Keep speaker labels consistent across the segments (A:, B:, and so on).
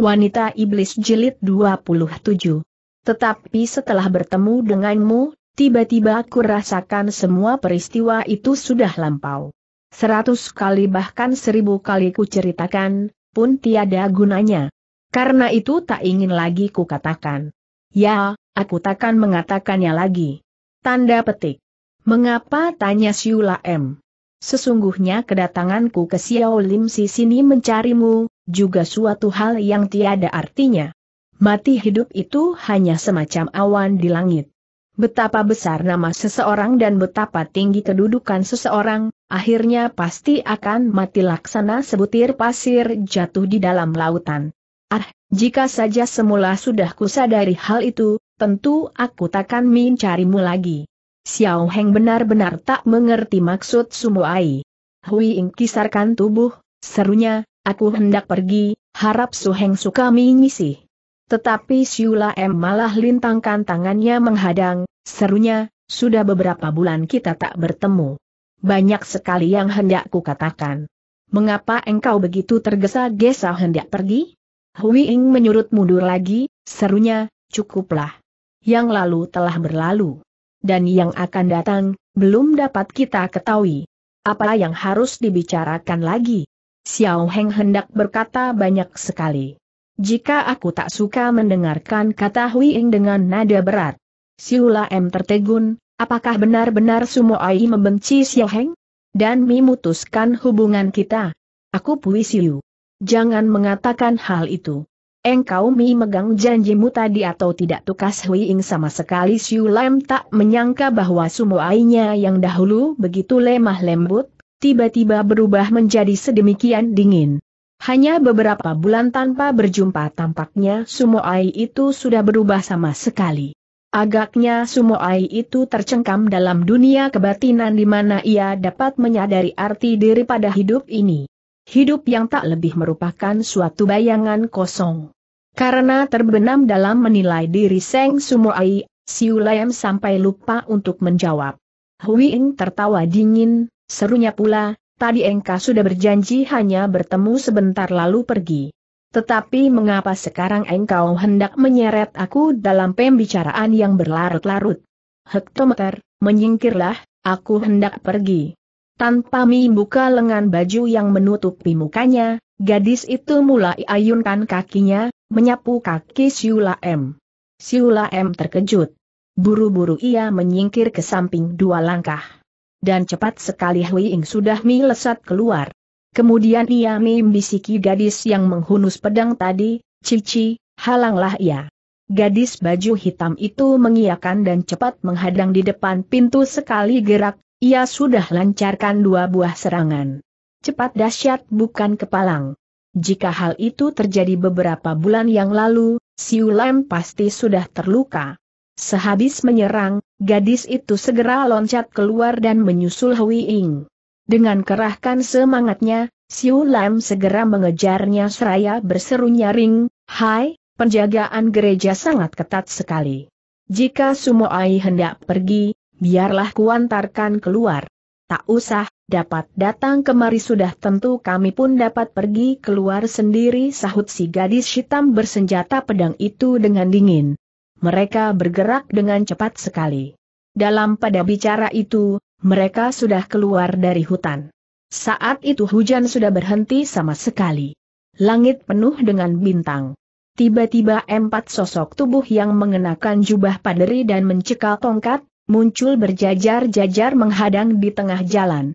A: Wanita Iblis Jilid 27. Tetapi setelah bertemu denganmu, tiba-tiba aku rasakan semua peristiwa itu sudah lampau. Seratus kali bahkan seribu kali ku ceritakan, pun tiada gunanya. Karena itu tak ingin lagi ku katakan. Ya, aku takkan mengatakannya lagi. Tanda petik. Mengapa tanya Siula M. Sesungguhnya kedatanganku ke Xiao Lim Si sini mencarimu, juga suatu hal yang tiada artinya. Mati hidup itu hanya semacam awan di langit. Betapa besar nama seseorang dan betapa tinggi kedudukan seseorang, akhirnya pasti akan mati laksana sebutir pasir jatuh di dalam lautan. Ah, jika saja semula sudah kusadari hal itu, tentu aku takkan mencarimu lagi. Xiao Heng benar-benar tak mengerti maksud Ai. Hui Ing kisarkan tubuh, serunya, aku hendak pergi, harap Su Heng suka mengisi. Tetapi Siula M malah lintangkan tangannya menghadang, serunya, sudah beberapa bulan kita tak bertemu. Banyak sekali yang hendak kukatakan. Mengapa engkau begitu tergesa-gesa hendak pergi? Hui Ing menyurut mundur lagi, serunya, cukuplah. Yang lalu telah berlalu dan yang akan datang, belum dapat kita ketahui. Apa yang harus dibicarakan lagi? Xiao Heng hendak berkata banyak sekali. Jika aku tak suka mendengarkan kata Hui Ing dengan nada berat. Siula M tertegun, apakah benar-benar Sumo Ai membenci Xiao Heng? Dan memutuskan hubungan kita. Aku Pui Siu. Jangan mengatakan hal itu. Engkau mi megang janjimu tadi atau tidak tukas Hui Ing sama sekali Siu Lam tak menyangka bahwa sumuainya yang dahulu begitu lemah lembut, tiba-tiba berubah menjadi sedemikian dingin. Hanya beberapa bulan tanpa berjumpa tampaknya sumuai itu sudah berubah sama sekali. Agaknya sumuai itu tercengkam dalam dunia kebatinan di mana ia dapat menyadari arti diri pada hidup ini. Hidup yang tak lebih merupakan suatu bayangan kosong. Karena terbenam dalam menilai diri Seng Sumoai, Siu sampai lupa untuk menjawab. Hui tertawa dingin, serunya pula, tadi engkau sudah berjanji hanya bertemu sebentar lalu pergi. Tetapi mengapa sekarang engkau hendak menyeret aku dalam pembicaraan yang berlarut-larut? Hektometer, menyingkirlah, aku hendak pergi. Tanpa membuka lengan baju yang menutupi mukanya, gadis itu mulai ayunkan kakinya, menyapu kaki Siula M. Siula M terkejut. Buru-buru ia menyingkir ke samping dua langkah. Dan cepat sekali Hui Ing sudah melesat keluar. Kemudian ia membisiki gadis yang menghunus pedang tadi, Cici, halanglah ia. Gadis baju hitam itu mengiakan dan cepat menghadang di depan pintu sekali gerak, ia sudah lancarkan dua buah serangan. Cepat dahsyat bukan kepalang. Jika hal itu terjadi beberapa bulan yang lalu, Siu Lam pasti sudah terluka. Sehabis menyerang, gadis itu segera loncat keluar dan menyusul Hui Ying. Dengan kerahkan semangatnya, Siu Lam segera mengejarnya seraya berseru nyaring, Hai, penjagaan gereja sangat ketat sekali. Jika Sumo ai hendak pergi, biarlah kuantarkan keluar. Tak usah, dapat datang kemari sudah tentu kami pun dapat pergi keluar sendiri sahut si gadis hitam bersenjata pedang itu dengan dingin. Mereka bergerak dengan cepat sekali. Dalam pada bicara itu, mereka sudah keluar dari hutan. Saat itu hujan sudah berhenti sama sekali. Langit penuh dengan bintang. Tiba-tiba empat sosok tubuh yang mengenakan jubah paderi dan mencekal tongkat, muncul berjajar-jajar menghadang di tengah jalan.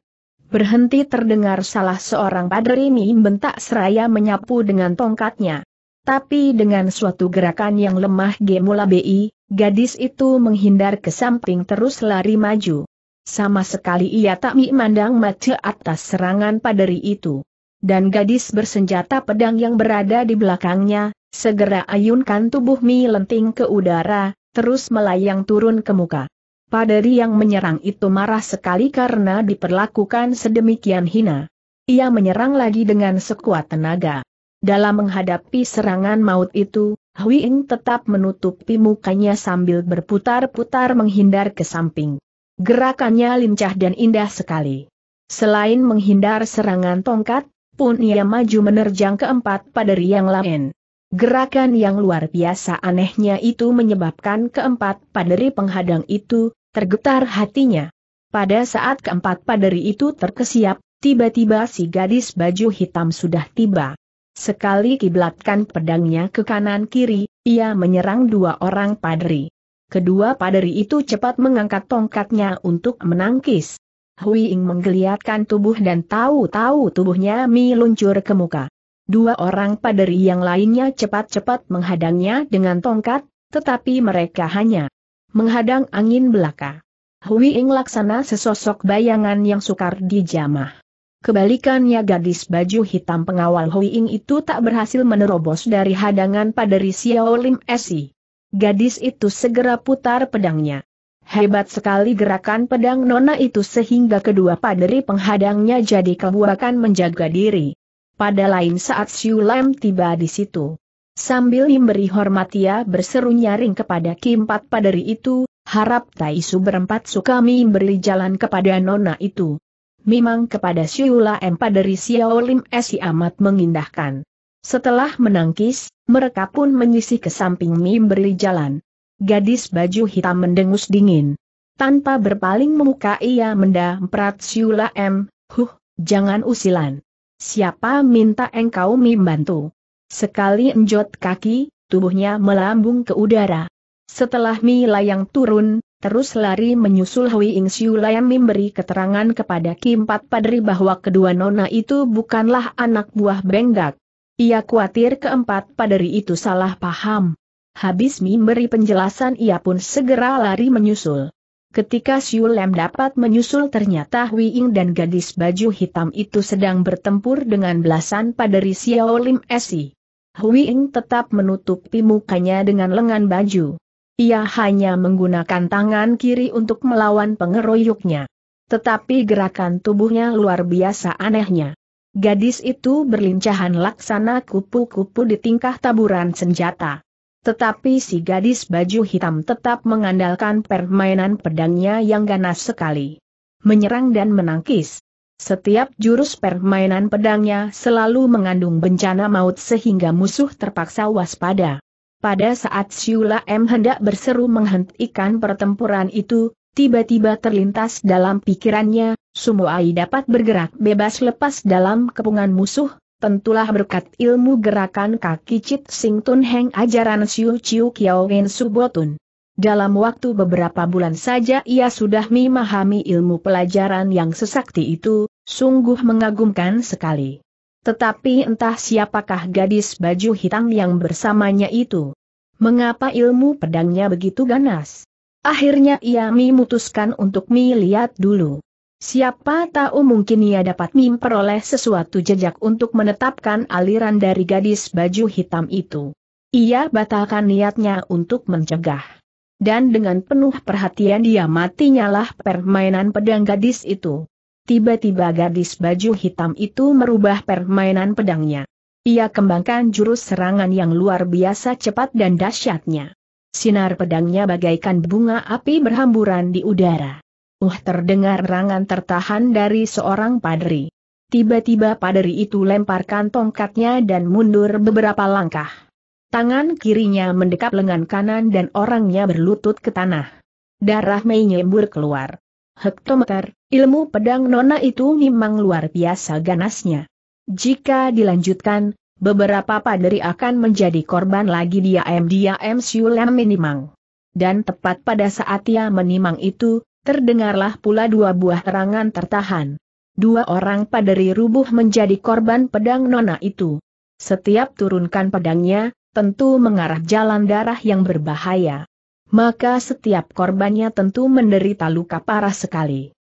A: Berhenti terdengar salah seorang ini bentak seraya menyapu dengan tongkatnya. Tapi dengan suatu gerakan yang lemah Gemula BI, gadis itu menghindar ke samping terus lari maju. Sama sekali ia tak memandang mata atas serangan padri itu. Dan gadis bersenjata pedang yang berada di belakangnya, segera ayunkan tubuh Mi lenting ke udara, terus melayang turun ke muka. Paderi yang menyerang itu marah sekali karena diperlakukan sedemikian hina. Ia menyerang lagi dengan sekuat tenaga. Dalam menghadapi serangan maut itu, Hui Ying tetap menutupi mukanya sambil berputar-putar menghindar ke samping. Gerakannya lincah dan indah sekali. Selain menghindar serangan tongkat, pun ia maju menerjang keempat paderi yang lain. Gerakan yang luar biasa anehnya itu menyebabkan keempat paderi penghadang itu tergetar hatinya. Pada saat keempat paderi itu terkesiap, tiba-tiba si gadis baju hitam sudah tiba. Sekali kiblatkan pedangnya ke kanan kiri, ia menyerang dua orang padri. Kedua padri itu cepat mengangkat tongkatnya untuk menangkis. Hui Ing menggeliatkan tubuh dan tahu-tahu tubuhnya meluncur ke muka. Dua orang padri yang lainnya cepat-cepat menghadangnya dengan tongkat, tetapi mereka hanya menghadang angin belaka. Hui Ing laksana sesosok bayangan yang sukar dijamah. Kebalikannya gadis baju hitam pengawal Hui Ing itu tak berhasil menerobos dari hadangan pada Xiao Lim Esi. Gadis itu segera putar pedangnya. Hebat sekali gerakan pedang nona itu sehingga kedua paderi penghadangnya jadi kebuakan menjaga diri. Pada lain saat Siu Lam tiba di situ. Sambil memberi hormat ia berseru nyaring kepada Kimpat Padari itu, harap Taisu berempat suka memberi jalan kepada nona itu. Memang kepada Siula M Padari Lim Esi amat mengindahkan. Setelah menangkis, mereka pun menyisih ke samping memberi jalan. Gadis baju hitam mendengus dingin. Tanpa berpaling muka ia mendamprat Siula M, huh, jangan usilan. Siapa minta engkau membantu? Sekali enjot kaki, tubuhnya melambung ke udara. Setelah Mi Layang turun, terus lari menyusul Hui Ing Siu Layang memberi keterangan kepada Kim Pat Padri bahwa kedua nona itu bukanlah anak buah Benggak. Ia khawatir keempat Padri itu salah paham. Habis memberi penjelasan ia pun segera lari menyusul. Ketika Siu Lem dapat menyusul ternyata Hui Ing dan gadis baju hitam itu sedang bertempur dengan belasan padri Xiao Lim Esi. Huiing tetap menutupi mukanya dengan lengan baju. Ia hanya menggunakan tangan kiri untuk melawan pengeroyoknya. Tetapi gerakan tubuhnya luar biasa anehnya. Gadis itu berlincahan laksana kupu-kupu di tingkah taburan senjata. Tetapi si gadis baju hitam tetap mengandalkan permainan pedangnya yang ganas sekali. Menyerang dan menangkis. Setiap jurus permainan pedangnya selalu mengandung bencana maut sehingga musuh terpaksa waspada. Pada saat Siula M hendak berseru menghentikan pertempuran itu, tiba-tiba terlintas dalam pikirannya, Sumuai dapat bergerak bebas lepas dalam kepungan musuh, tentulah berkat ilmu gerakan kaki Chit Sing Tun Heng ajaran Siu Chiu Kiao Wen Subotun. Dalam waktu beberapa bulan saja ia sudah memahami ilmu pelajaran yang sesakti itu, sungguh mengagumkan sekali. Tetapi entah siapakah gadis baju hitam yang bersamanya itu. Mengapa ilmu pedangnya begitu ganas? Akhirnya ia memutuskan untuk melihat dulu. Siapa tahu mungkin ia dapat memperoleh sesuatu jejak untuk menetapkan aliran dari gadis baju hitam itu. Ia batalkan niatnya untuk mencegah dan dengan penuh perhatian dia mati matinyalah permainan pedang gadis itu. Tiba-tiba gadis baju hitam itu merubah permainan pedangnya. Ia kembangkan jurus serangan yang luar biasa cepat dan dahsyatnya. Sinar pedangnya bagaikan bunga api berhamburan di udara. Uh terdengar rangan tertahan dari seorang padri. Tiba-tiba padri itu lemparkan tongkatnya dan mundur beberapa langkah. Tangan kirinya mendekap lengan kanan dan orangnya berlutut ke tanah. Darah Mei nyembur keluar. Hektometer, ilmu pedang nona itu memang luar biasa ganasnya. Jika dilanjutkan, beberapa paderi akan menjadi korban lagi dia diam Siulam Minimang. Dan tepat pada saat ia menimang itu, terdengarlah pula dua buah terangan tertahan. Dua orang paderi rubuh menjadi korban pedang nona itu. Setiap turunkan pedangnya, tentu mengarah jalan darah yang berbahaya. Maka setiap korbannya tentu menderita luka parah sekali.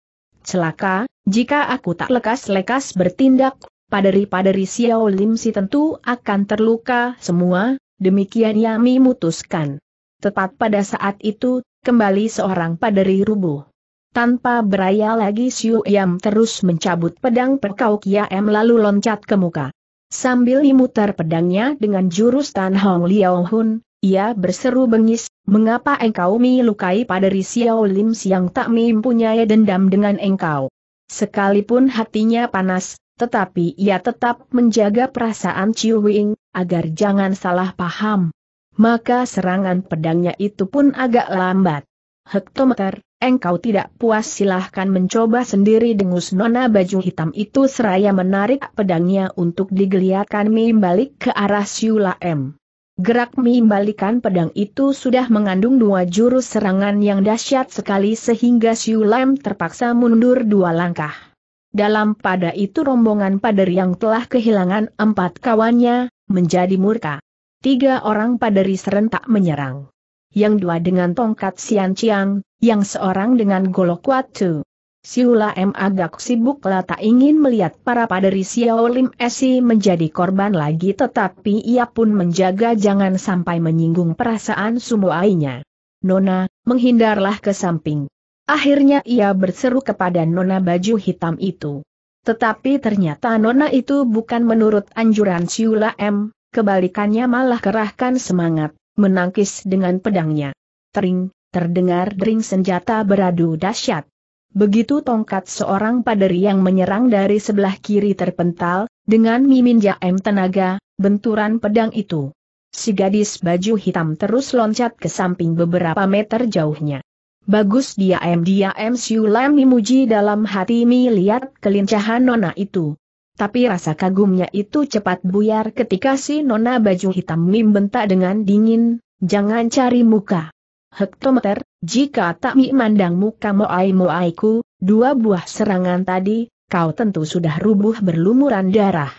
A: Celaka, jika aku tak lekas-lekas bertindak, paderi-paderi Xiao Lim si tentu akan terluka semua, demikian Yami mutuskan. Tepat pada saat itu, kembali seorang paderi rubuh. Tanpa beraya lagi Siu Yam terus mencabut pedang perkau M lalu loncat ke muka. Sambil memutar pedangnya dengan jurus Tan Hong Liao Hun, ia berseru bengis, mengapa engkau melukai paderi Xiao Lim Siang tak mempunyai dendam dengan engkau. Sekalipun hatinya panas, tetapi ia tetap menjaga perasaan Chiu Wing, agar jangan salah paham. Maka serangan pedangnya itu pun agak lambat. Hektometer, engkau tidak puas silahkan mencoba sendiri dengus nona baju hitam itu seraya menarik pedangnya untuk digeliatkan membalik ke arah Siula M. Gerak balikan pedang itu sudah mengandung dua jurus serangan yang dahsyat sekali sehingga M terpaksa mundur dua langkah. Dalam pada itu rombongan pader yang telah kehilangan empat kawannya, menjadi murka. Tiga orang paderi serentak menyerang yang dua dengan tongkat Sian Chiang, yang seorang dengan golok Watu. Siula M agak sibuklah tak ingin melihat para paderi Xiao Lim Esi menjadi korban lagi tetapi ia pun menjaga jangan sampai menyinggung perasaan sumuainya. Nona, menghindarlah ke samping. Akhirnya ia berseru kepada Nona baju hitam itu. Tetapi ternyata Nona itu bukan menurut anjuran Siula M, kebalikannya malah kerahkan semangat menangkis dengan pedangnya. Tering, terdengar dering senjata beradu dahsyat. Begitu tongkat seorang paderi yang menyerang dari sebelah kiri terpental, dengan mimin jaem tenaga, benturan pedang itu. Si gadis baju hitam terus loncat ke samping beberapa meter jauhnya. Bagus dia m, diam Siulam memuji dalam hati mi lihat kelincahan nona itu. Tapi rasa kagumnya itu cepat buyar ketika si nona baju hitam mim bentak dengan dingin, jangan cari muka. Hektometer, jika tak memandang muka moai moaiku, dua buah serangan tadi, kau tentu sudah rubuh berlumuran darah.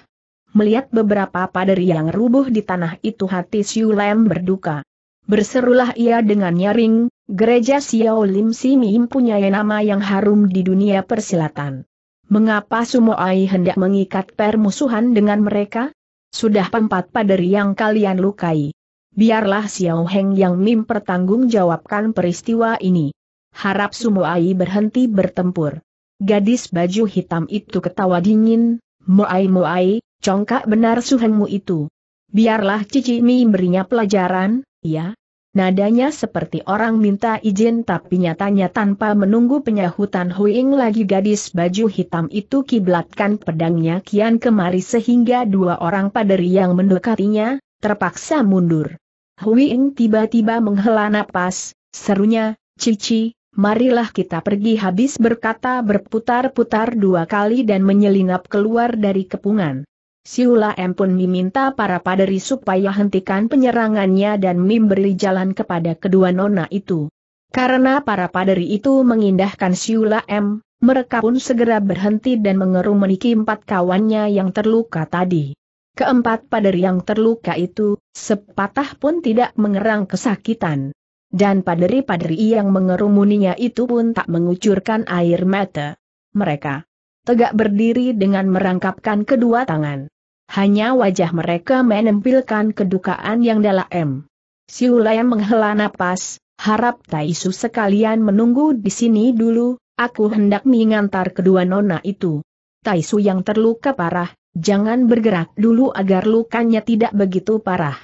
A: Melihat beberapa paderi yang rubuh di tanah itu hati Siu berduka. Berserulah ia dengan nyaring, gereja Xiao Lim Si yang nama yang harum di dunia persilatan. Mengapa Sumo Ai hendak mengikat permusuhan dengan mereka? Sudah pempat paderi yang kalian lukai. Biarlah Xiao Heng yang mim pertanggungjawabkan peristiwa ini. Harap Sumo Ai berhenti bertempur. Gadis baju hitam itu ketawa dingin, Ai Moai Ai, congkak benar suhengmu itu. Biarlah Cici Mi berinya pelajaran, ya, Nadanya seperti orang minta izin tapi nyatanya tanpa menunggu penyahutan Huing lagi gadis baju hitam itu kiblatkan pedangnya kian kemari sehingga dua orang paderi yang mendekatinya, terpaksa mundur. Huing tiba-tiba menghela napas, serunya, Cici, marilah kita pergi habis berkata berputar-putar dua kali dan menyelinap keluar dari kepungan. Siula M pun meminta para paderi supaya hentikan penyerangannya dan memberi jalan kepada kedua nona itu. Karena para paderi itu mengindahkan Siula M, mereka pun segera berhenti dan mengerumuni empat kawannya yang terluka tadi. Keempat paderi yang terluka itu, sepatah pun tidak mengerang kesakitan. Dan paderi-paderi yang mengerumuninya itu pun tak mengucurkan air mata. Mereka tegak berdiri dengan merangkapkan kedua tangan. Hanya wajah mereka menempilkan kedukaan yang dalam. yang menghela napas, harap Taisu sekalian menunggu di sini dulu, aku hendak mengantar kedua nona itu. Taisu yang terluka parah, jangan bergerak dulu agar lukanya tidak begitu parah.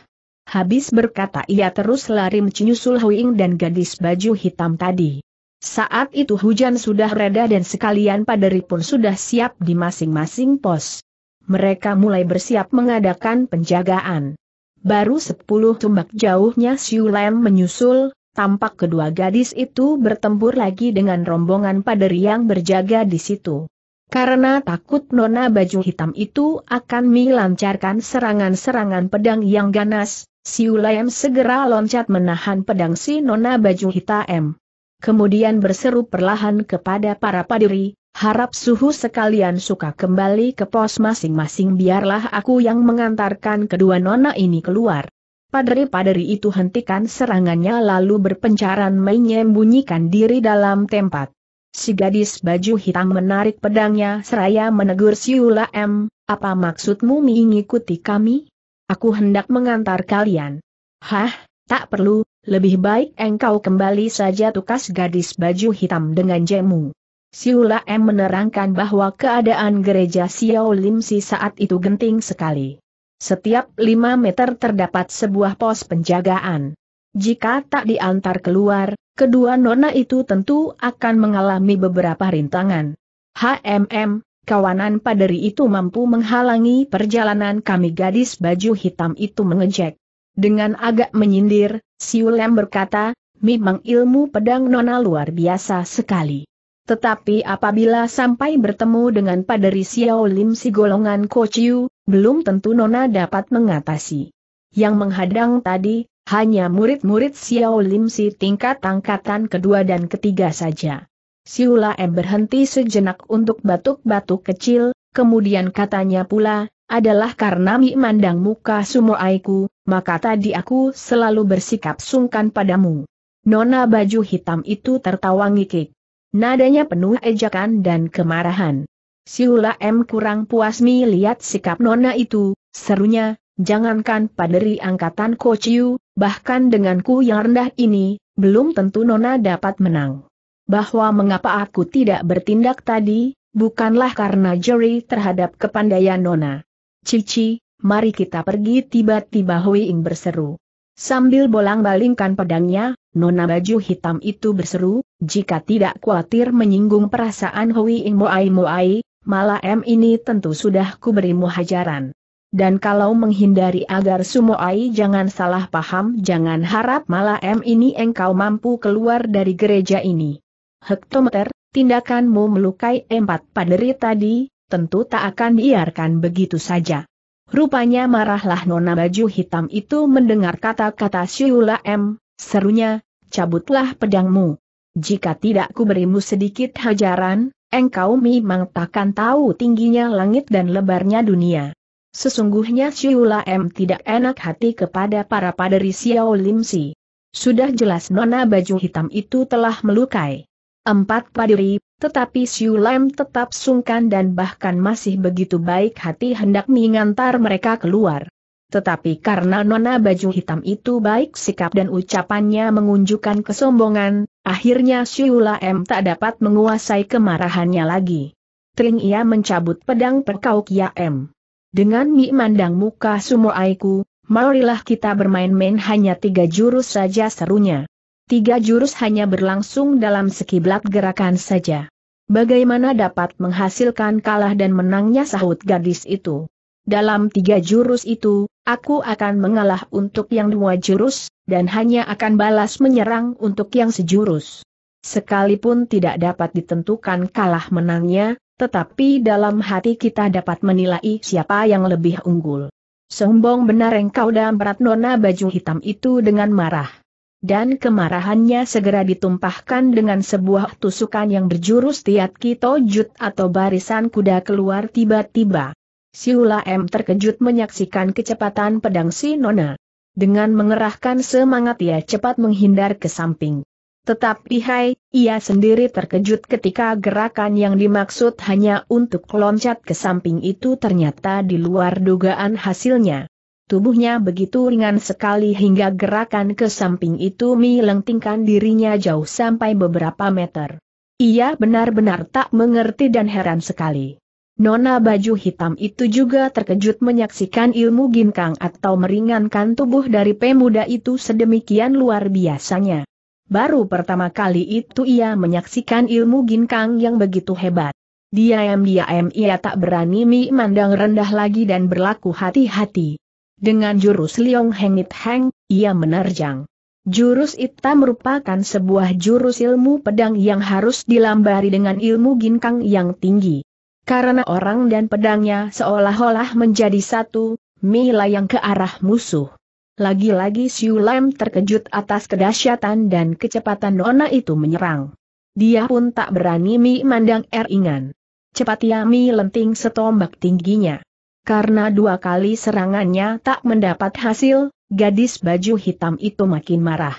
A: Habis berkata ia terus lari menyusul Huing dan gadis baju hitam tadi. Saat itu hujan sudah reda dan sekalian paderi pun sudah siap di masing-masing pos mereka mulai bersiap mengadakan penjagaan. Baru sepuluh tumbak jauhnya Siu Lam menyusul, tampak kedua gadis itu bertempur lagi dengan rombongan paderi yang berjaga di situ. Karena takut nona baju hitam itu akan melancarkan serangan-serangan pedang yang ganas, Siu Lam segera loncat menahan pedang si nona baju hitam. Kemudian berseru perlahan kepada para paderi. Harap suhu sekalian suka kembali ke pos masing-masing biarlah aku yang mengantarkan kedua nona ini keluar. Padri, padri itu hentikan serangannya lalu berpencaran menyembunyikan diri dalam tempat. Si gadis baju hitam menarik pedangnya seraya menegur Siula M, apa maksudmu mengikuti kami? Aku hendak mengantar kalian. Hah, tak perlu, lebih baik engkau kembali saja tukas gadis baju hitam dengan jemu. Siula M menerangkan bahwa keadaan gereja Xiao Si saat itu genting sekali. Setiap 5 meter terdapat sebuah pos penjagaan. Jika tak diantar keluar, kedua nona itu tentu akan mengalami beberapa rintangan. HMM, kawanan paderi itu mampu menghalangi perjalanan kami gadis baju hitam itu mengejek. Dengan agak menyindir, Siulem berkata, memang ilmu pedang nona luar biasa sekali. Tetapi apabila sampai bertemu dengan paderi Xiao Lim si golongan Kociu, belum tentu Nona dapat mengatasi. Yang menghadang tadi, hanya murid-murid Xiao Lim si tingkat angkatan kedua dan ketiga saja. Siula M berhenti sejenak untuk batuk-batuk kecil, kemudian katanya pula, adalah karena mi mandang muka Aiku, maka tadi aku selalu bersikap sungkan padamu. Nona baju hitam itu tertawa ngikik. Nadanya penuh ejakan dan kemarahan. Siula M kurang puas melihat sikap nona itu, serunya, jangankan paderi angkatan Kociu, bahkan denganku yang rendah ini, belum tentu nona dapat menang. Bahwa mengapa aku tidak bertindak tadi, bukanlah karena jeri terhadap kepandaian nona. Cici, mari kita pergi tiba-tiba Hui Ing berseru. Sambil bolang-balingkan pedangnya, nona baju hitam itu berseru, jika tidak khawatir menyinggung perasaan Hui Ing Moai Moai, malah M ini tentu sudah kuberimu hajaran. Dan kalau menghindari agar Sumoai jangan salah paham jangan harap malah M ini engkau mampu keluar dari gereja ini. Hektometer, tindakanmu melukai empat paderi tadi, tentu tak akan dibiarkan begitu saja. Rupanya marahlah nona baju hitam itu mendengar kata-kata Syuula M, serunya, cabutlah pedangmu. Jika tidak kuberimu sedikit hajaran, engkau memang takkan tahu tingginya langit dan lebarnya dunia. Sesungguhnya Syuula M tidak enak hati kepada para paderi Xiao Lim Si. Sudah jelas nona baju hitam itu telah melukai. Empat paderi, tetapi Siu Lam tetap sungkan dan bahkan masih begitu baik hati hendak mengantar mereka keluar. Tetapi karena nona baju hitam itu baik sikap dan ucapannya mengunjukkan kesombongan, akhirnya Siu Lam tak dapat menguasai kemarahannya lagi. Tring ia mencabut pedang perkauk M. Dengan mi mandang muka Aiku, marilah kita bermain-main hanya tiga jurus saja serunya. Tiga jurus hanya berlangsung dalam sekiblat gerakan saja. Bagaimana dapat menghasilkan kalah dan menangnya sahut gadis itu? Dalam tiga jurus itu, aku akan mengalah untuk yang dua jurus, dan hanya akan balas menyerang untuk yang sejurus. Sekalipun tidak dapat ditentukan kalah menangnya, tetapi dalam hati kita dapat menilai siapa yang lebih unggul. Sombong benar engkau dan berat nona baju hitam itu dengan marah dan kemarahannya segera ditumpahkan dengan sebuah tusukan yang berjurus tiat kito jut atau barisan kuda keluar tiba-tiba. Siula M terkejut menyaksikan kecepatan pedang si Nona. Dengan mengerahkan semangat ia cepat menghindar ke samping. Tetapi hai, ia sendiri terkejut ketika gerakan yang dimaksud hanya untuk loncat ke samping itu ternyata di luar dugaan hasilnya. Tubuhnya begitu ringan sekali hingga gerakan ke samping itu melentingkan dirinya jauh sampai beberapa meter. Ia benar-benar tak mengerti dan heran sekali. Nona baju hitam itu juga terkejut menyaksikan ilmu ginkang atau meringankan tubuh dari pemuda itu sedemikian luar biasanya. Baru pertama kali itu ia menyaksikan ilmu ginkang yang begitu hebat. Diam-diam ia tak berani memandang rendah lagi dan berlaku hati-hati. Dengan jurus Liong Hengit Heng, ia menerjang. Jurus Ita merupakan sebuah jurus ilmu pedang yang harus dilambari dengan ilmu ginkang yang tinggi. Karena orang dan pedangnya seolah-olah menjadi satu, yang ke arah musuh. Lagi-lagi Siu Lam terkejut atas kedahsyatan dan kecepatan Nona itu menyerang. Dia pun tak berani mi mandang eringan. Cepat ia mi lenting setombak tingginya. Karena dua kali serangannya tak mendapat hasil, gadis baju hitam itu makin marah.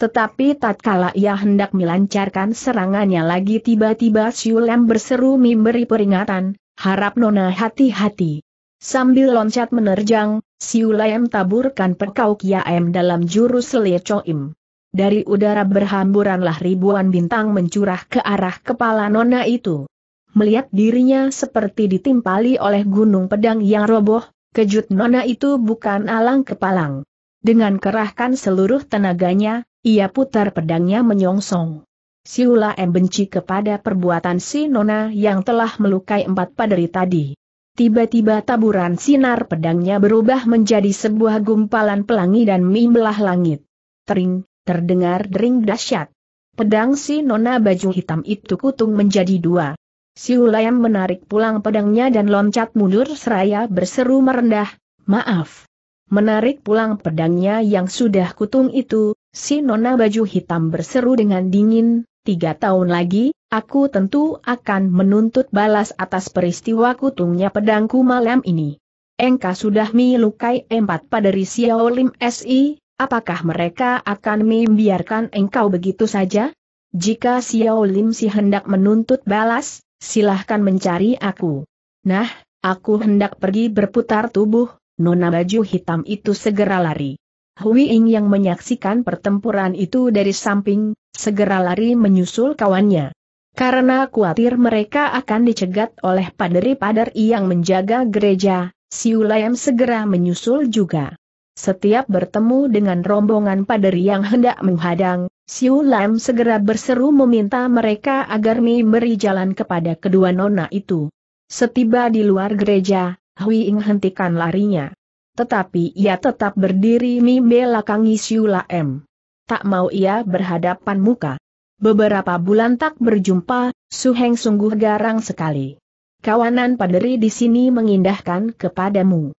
A: Tetapi tatkala ia hendak melancarkan serangannya lagi tiba-tiba Siulem berseru memberi peringatan, harap nona hati-hati. Sambil loncat menerjang, Siulem taburkan perkau Kiaem dalam jurus Lecoim. Dari udara berhamburanlah ribuan bintang mencurah ke arah kepala nona itu melihat dirinya seperti ditimpali oleh gunung pedang yang roboh, kejut nona itu bukan alang kepalang. Dengan kerahkan seluruh tenaganya, ia putar pedangnya menyongsong. Siula M benci kepada perbuatan si nona yang telah melukai empat paderi tadi. Tiba-tiba taburan sinar pedangnya berubah menjadi sebuah gumpalan pelangi dan membelah langit. Tering, terdengar dering dahsyat. Pedang si nona baju hitam itu kutung menjadi dua, Si Layam menarik pulang pedangnya dan loncat mundur seraya berseru merendah, maaf. Menarik pulang pedangnya yang sudah kutung itu, si nona baju hitam berseru dengan dingin, tiga tahun lagi, aku tentu akan menuntut balas atas peristiwa kutungnya pedangku malam ini. Engka sudah melukai empat pada Xiao Lim SI, apakah mereka akan membiarkan engkau begitu saja? Jika Xiao Lim si hendak menuntut balas, silahkan mencari aku. Nah, aku hendak pergi berputar tubuh, nona baju hitam itu segera lari. Hui Ing yang menyaksikan pertempuran itu dari samping, segera lari menyusul kawannya. Karena khawatir mereka akan dicegat oleh paderi pader yang menjaga gereja, Ulayam segera menyusul juga. Setiap bertemu dengan rombongan paderi yang hendak menghadang, Siu Lam segera berseru meminta mereka agar memberi jalan kepada kedua nona itu. Setiba di luar gereja, Hui Ing hentikan larinya. Tetapi ia tetap berdiri membelakangi Siu Lam. Tak mau ia berhadapan muka. Beberapa bulan tak berjumpa, Su Heng sungguh garang sekali. Kawanan paderi di sini mengindahkan kepadamu.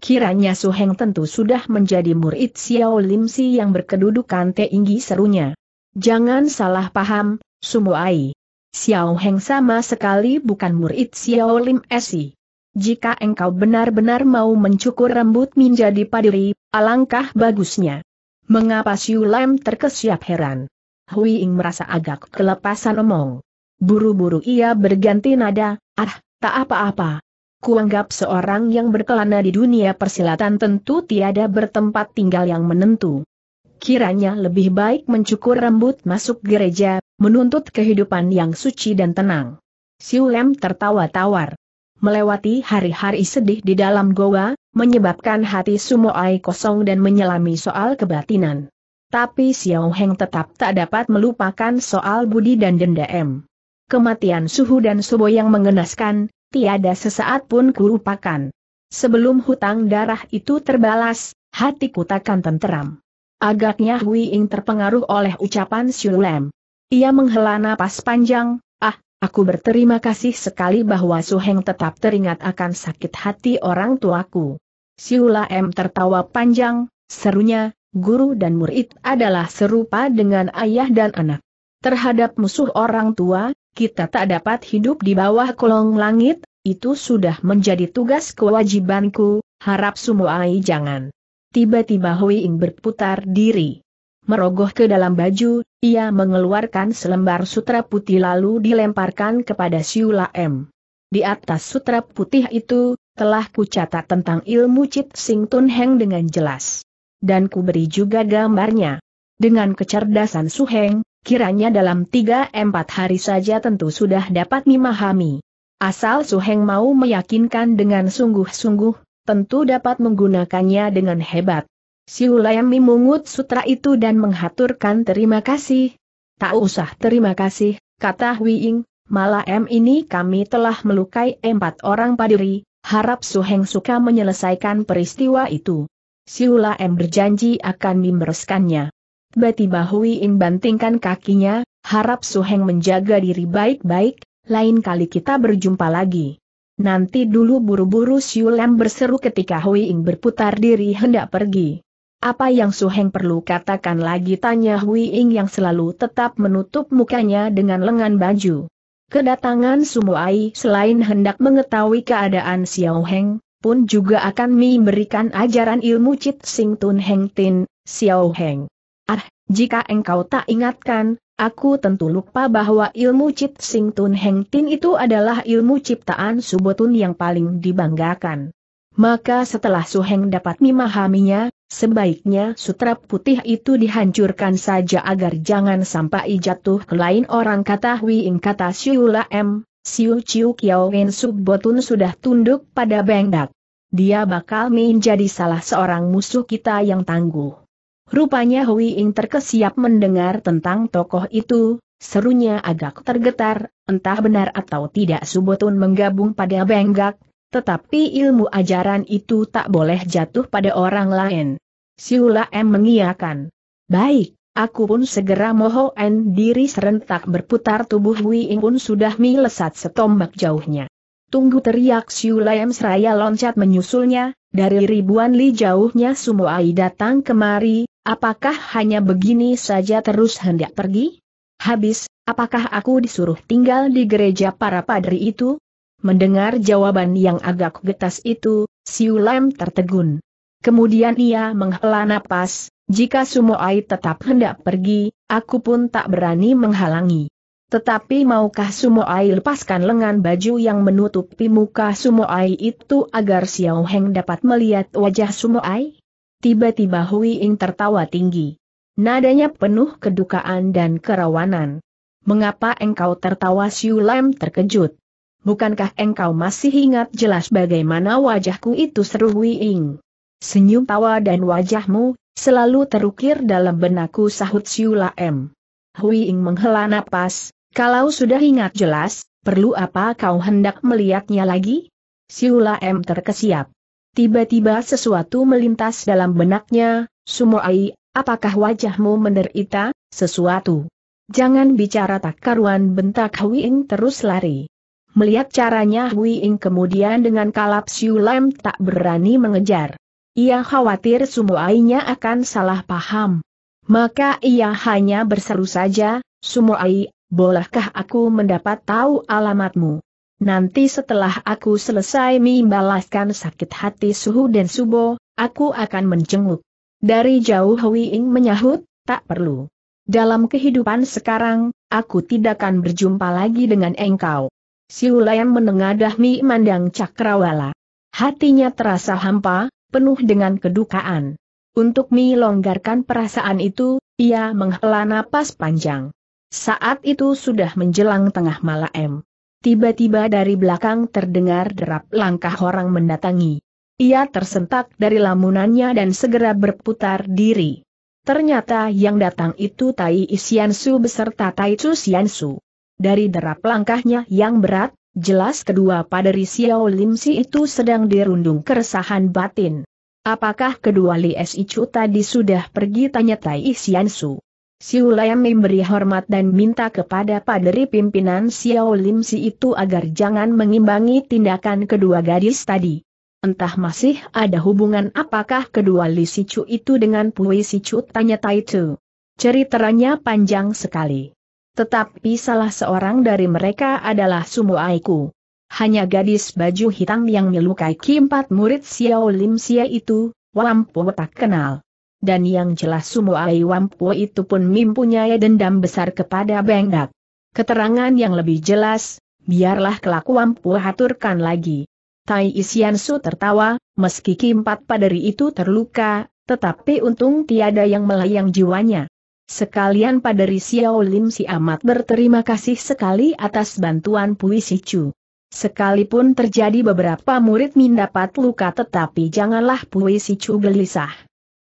A: Kiranya Su Heng tentu sudah menjadi murid Xiao Lim Si yang berkedudukan tinggi serunya. Jangan salah paham, Sumuai. Xiao Heng sama sekali bukan murid Xiao Lim Si. Jika engkau benar-benar mau mencukur rambut menjadi padiri, alangkah bagusnya. Mengapa Xiu Lam terkesiap heran? Hui Ying merasa agak kelepasan omong. Buru-buru ia berganti nada, ah, tak apa-apa, kuanggap seorang yang berkelana di dunia persilatan tentu tiada bertempat tinggal yang menentu. Kiranya lebih baik mencukur rambut masuk gereja, menuntut kehidupan yang suci dan tenang. Siulem tertawa tawar. Melewati hari-hari sedih di dalam goa, menyebabkan hati Sumoai kosong dan menyelami soal kebatinan. Tapi Xiao Heng tetap tak dapat melupakan soal budi dan dendam. Kematian Suhu dan Subo yang mengenaskan, tiada sesaat pun kulupakan. Sebelum hutang darah itu terbalas, hatiku takkan tenteram. Agaknya Hui Ing terpengaruh oleh ucapan Sulem. Ia menghela napas panjang, ah, aku berterima kasih sekali bahwa Suheng tetap teringat akan sakit hati orang tuaku. Sulem tertawa panjang, serunya, guru dan murid adalah serupa dengan ayah dan anak. Terhadap musuh orang tua, kita tak dapat hidup di bawah kolong langit, itu sudah menjadi tugas kewajibanku, harap semua Sumoai jangan. Tiba-tiba Ying berputar diri. Merogoh ke dalam baju, ia mengeluarkan selembar sutra putih lalu dilemparkan kepada Siula M. Di atas sutra putih itu, telah kucatat tentang ilmu Cit Sing Tun Heng dengan jelas. Dan ku beri juga gambarnya. Dengan kecerdasan Su Heng, Kiranya dalam 3-4 hari saja tentu sudah dapat memahami. Asal Suheng mau meyakinkan dengan sungguh-sungguh, tentu dapat menggunakannya dengan hebat. Siulayam memungut sutra itu dan menghaturkan terima kasih. Tak usah terima kasih, kata Huiing, malam ini kami telah melukai empat orang padiri, harap Suheng suka menyelesaikan peristiwa itu. Siula M berjanji akan membereskannya. Tiba-tiba Hui Im bantingkan kakinya, harap Heng menjaga diri baik-baik, lain kali kita berjumpa lagi. Nanti dulu buru-buru Siulam berseru ketika Hui Im berputar diri hendak pergi. Apa yang Heng perlu katakan lagi tanya Hui Ying yang selalu tetap menutup mukanya dengan lengan baju. Kedatangan Sumuai selain hendak mengetahui keadaan Xiao Heng, pun juga akan memberikan ajaran ilmu Chit Sing Tun Heng Tin, Xiao Heng. Ah, jika engkau tak ingatkan, aku tentu lupa bahwa ilmu Cit Sing Tun Heng Tin itu adalah ilmu ciptaan Subotun yang paling dibanggakan. Maka setelah Su Heng dapat memahaminya, sebaiknya sutra putih itu dihancurkan saja agar jangan sampai jatuh ke lain orang kata Hui Ing kata Siula M. Siu Chiu Kiao Wen subotun sudah tunduk pada Bengdak. Dia bakal menjadi salah seorang musuh kita yang tangguh. Rupanya Hui Ing terkesiap mendengar tentang tokoh itu, serunya agak tergetar, entah benar atau tidak Subotun menggabung pada Benggak, tetapi ilmu ajaran itu tak boleh jatuh pada orang lain. Siula M mengiakan. Baik, aku pun segera mohoen diri serentak berputar tubuh Hui Ing pun sudah melesat setombak jauhnya. Tunggu teriak Siula M seraya loncat menyusulnya, dari ribuan li jauhnya ai datang kemari, Apakah hanya begini saja terus hendak pergi? Habis, apakah aku disuruh tinggal di gereja para padri itu? Mendengar jawaban yang agak getas itu, Siulam tertegun. Kemudian ia menghela napas, jika Sumo Ai tetap hendak pergi, aku pun tak berani menghalangi. Tetapi maukah Sumo Ai lepaskan lengan baju yang menutupi muka Ai itu agar Xiao Heng dapat melihat wajah Sumo Ai? Tiba-tiba Hui Ing tertawa tinggi. Nadanya penuh kedukaan dan kerawanan. Mengapa engkau tertawa Siu Lam terkejut? Bukankah engkau masih ingat jelas bagaimana wajahku itu seru Hui Ing? Senyum tawa dan wajahmu, selalu terukir dalam benakku sahut Siu Lam. Hui Ing menghela napas, kalau sudah ingat jelas, perlu apa kau hendak melihatnya lagi? Siu Lam terkesiap. Tiba-tiba sesuatu melintas dalam benaknya, Sumoai, apakah wajahmu menderita, sesuatu? Jangan bicara tak karuan bentak Hui Ing terus lari. Melihat caranya Hui Ing kemudian dengan kalap Siu Lam tak berani mengejar. Ia khawatir Sumoainya akan salah paham. Maka ia hanya berseru saja, Sumoai, bolehkah aku mendapat tahu alamatmu? Nanti setelah aku selesai membalaskan sakit hati Suhu dan Subo, aku akan menjenguk. Dari jauh Hui Ing menyahut, tak perlu. Dalam kehidupan sekarang, aku tidak akan berjumpa lagi dengan engkau. yang menengadah mi mandang cakrawala. Hatinya terasa hampa, penuh dengan kedukaan. Untuk mi longgarkan perasaan itu, ia menghela napas panjang. Saat itu sudah menjelang tengah malam. Tiba-tiba dari belakang terdengar derap langkah orang mendatangi. Ia tersentak dari lamunannya dan segera berputar diri. Ternyata yang datang itu Tai Isiansu beserta Tai Chu Siansu. Dari derap langkahnya yang berat, jelas kedua paderi Xiao Limsi itu sedang dirundung keresahan batin. Apakah kedua Li Chu tadi sudah pergi tanya Tai Isiansu? Xiu Lam memberi hormat dan minta kepada paderi pimpinan Xiao Lim Si itu agar jangan mengimbangi tindakan kedua gadis tadi. Entah masih ada hubungan apakah kedua Li Chu itu dengan Pui Chu? tanya Tai Chu. Ceritanya panjang sekali. Tetapi salah seorang dari mereka adalah Sumo Aiku. Hanya gadis baju hitam yang melukai keempat murid Xiao Lim Sia itu, Wampu tak kenal dan yang jelas Sumo Ai Wampu itu pun mempunyai dendam besar kepada Bengdak. Keterangan yang lebih jelas, biarlah kelak Wampu haturkan lagi. Tai Isian Su tertawa, meski keempat Paderi itu terluka, tetapi untung tiada yang melayang jiwanya. Sekalian Paderi Xiao Lim si amat berterima kasih sekali atas bantuan Pui Si Chu. Sekalipun terjadi beberapa murid mendapat luka tetapi janganlah Pui Si Chu gelisah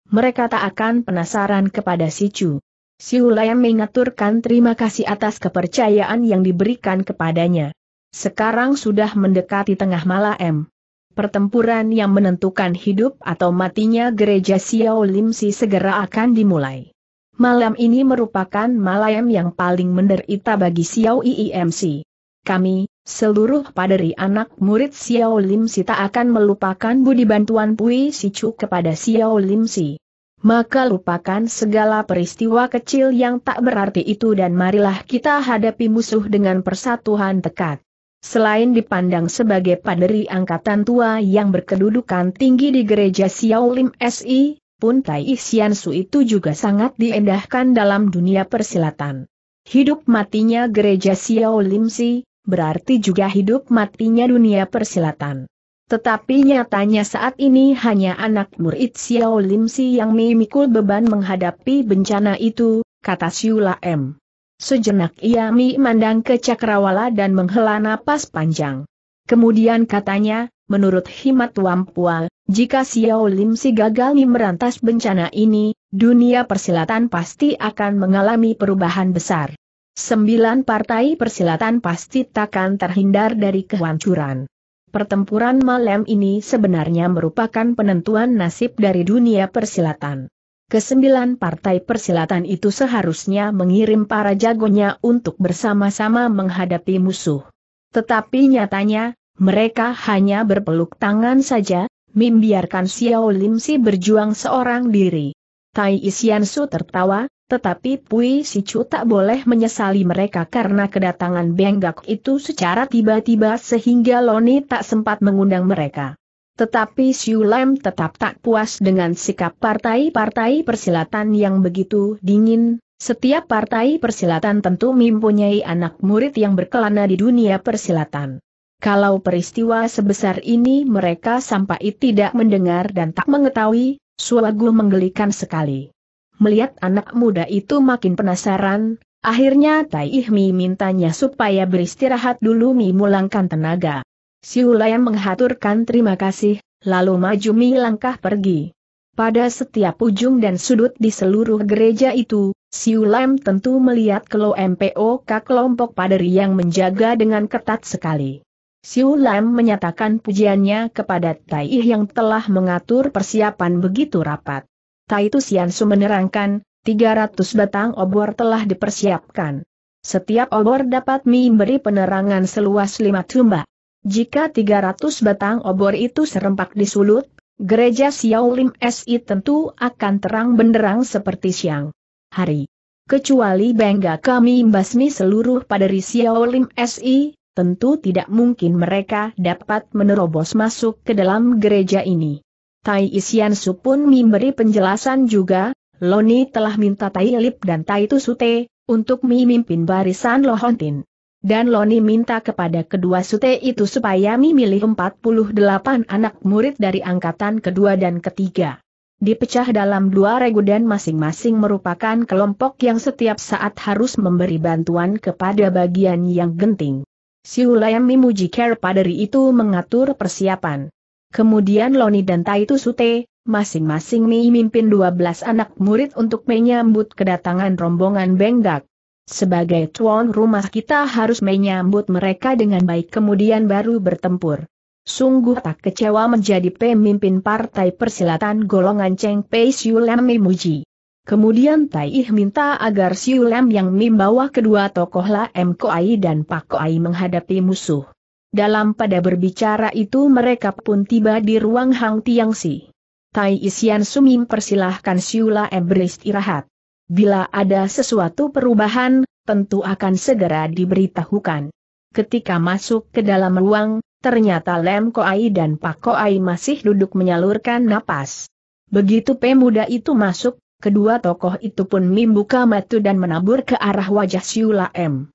A: mereka tak akan penasaran kepada si Chu. Si mengaturkan terima kasih atas kepercayaan yang diberikan kepadanya. Sekarang sudah mendekati tengah malam. Pertempuran yang menentukan hidup atau matinya gereja Xiao Si segera akan dimulai. Malam ini merupakan malam yang paling menderita bagi Xiao IIMC kami, seluruh paderi anak murid Xiao Lim Si tak akan melupakan budi bantuan Pui Chu kepada Xiao Lim Si. Maka lupakan segala peristiwa kecil yang tak berarti itu dan marilah kita hadapi musuh dengan persatuan tekad. Selain dipandang sebagai paderi angkatan tua yang berkedudukan tinggi di gereja Xiao Lim SI, pun Tai Xian Su itu juga sangat diendahkan dalam dunia persilatan. Hidup matinya gereja Xiao Lim Si, berarti juga hidup matinya dunia persilatan. Tetapi nyatanya saat ini hanya anak murid Xiao Lim Si yang memikul beban menghadapi bencana itu, kata Siula M. Sejenak ia memandang ke Cakrawala dan menghela napas panjang. Kemudian katanya, menurut Himat Wampua, jika Xiao Lim Si gagal memerantas bencana ini, dunia persilatan pasti akan mengalami perubahan besar. Sembilan partai persilatan pasti takkan terhindar dari kehancuran. Pertempuran malam ini sebenarnya merupakan penentuan nasib dari dunia persilatan. Kesembilan partai persilatan itu seharusnya mengirim para jagonya untuk bersama-sama menghadapi musuh. Tetapi nyatanya, mereka hanya berpeluk tangan saja, membiarkan Xiao Lim berjuang seorang diri. Tai Isian tertawa, tetapi Pui Si Chu tak boleh menyesali mereka karena kedatangan Benggak itu secara tiba-tiba sehingga Loni tak sempat mengundang mereka. Tetapi Siu Lam tetap tak puas dengan sikap partai-partai persilatan yang begitu dingin. Setiap partai persilatan tentu mempunyai anak murid yang berkelana di dunia persilatan. Kalau peristiwa sebesar ini mereka sampai tidak mendengar dan tak mengetahui, suaguh menggelikan sekali. Melihat anak muda itu makin penasaran, akhirnya Tai Ihmi mintanya supaya beristirahat dulu memulangkan tenaga. Hulayan menghaturkan terima kasih, lalu maju mi langkah pergi. Pada setiap ujung dan sudut di seluruh gereja itu, Siulam tentu melihat kelompok MPOK kelompok paderi yang menjaga dengan ketat sekali. Siulam menyatakan pujiannya kepada Taih yang telah mengatur persiapan begitu rapat. Taitu Su menerangkan, 300 batang obor telah dipersiapkan. Setiap obor dapat memberi penerangan seluas 5 tumba. Jika 300 batang obor itu serempak disulut, gereja Xiaolim SI tentu akan terang benderang seperti siang hari. Kecuali bangga kami membasmi seluruh padari Xiaolim SI, tentu tidak mungkin mereka dapat menerobos masuk ke dalam gereja ini. Tai Isian Su pun memberi penjelasan juga, Loni telah minta Tai Lip dan Tai Tusute, untuk memimpin barisan Lohontin. Dan Loni minta kepada kedua sute itu supaya memilih 48 anak murid dari angkatan kedua dan ketiga. Dipecah dalam dua regu dan masing-masing merupakan kelompok yang setiap saat harus memberi bantuan kepada bagian yang genting. Siulayam Mimuji Care Padari itu mengatur persiapan. Kemudian Loni dan Taitu Sute, masing-masing memimpin 12 anak murid untuk menyambut kedatangan rombongan Benggak. Sebagai tuan rumah kita harus menyambut mereka dengan baik kemudian baru bertempur. Sungguh tak kecewa menjadi pemimpin Partai Persilatan golongan Cheng Pei Siulam memuji. Kemudian Tai Ih minta agar Siulam yang membawa kedua tokoh La M Koai dan Pak Koai menghadapi musuh. Dalam pada berbicara itu mereka pun tiba di ruang Hang Tiang Si. Tai Isian Sumim persilahkan Siula M beristirahat. Bila ada sesuatu perubahan, tentu akan segera diberitahukan. Ketika masuk ke dalam ruang, ternyata Lem Koai dan Pak Koai masih duduk menyalurkan napas. Begitu pemuda itu masuk, kedua tokoh itu pun membuka mata dan menabur ke arah wajah Siula M.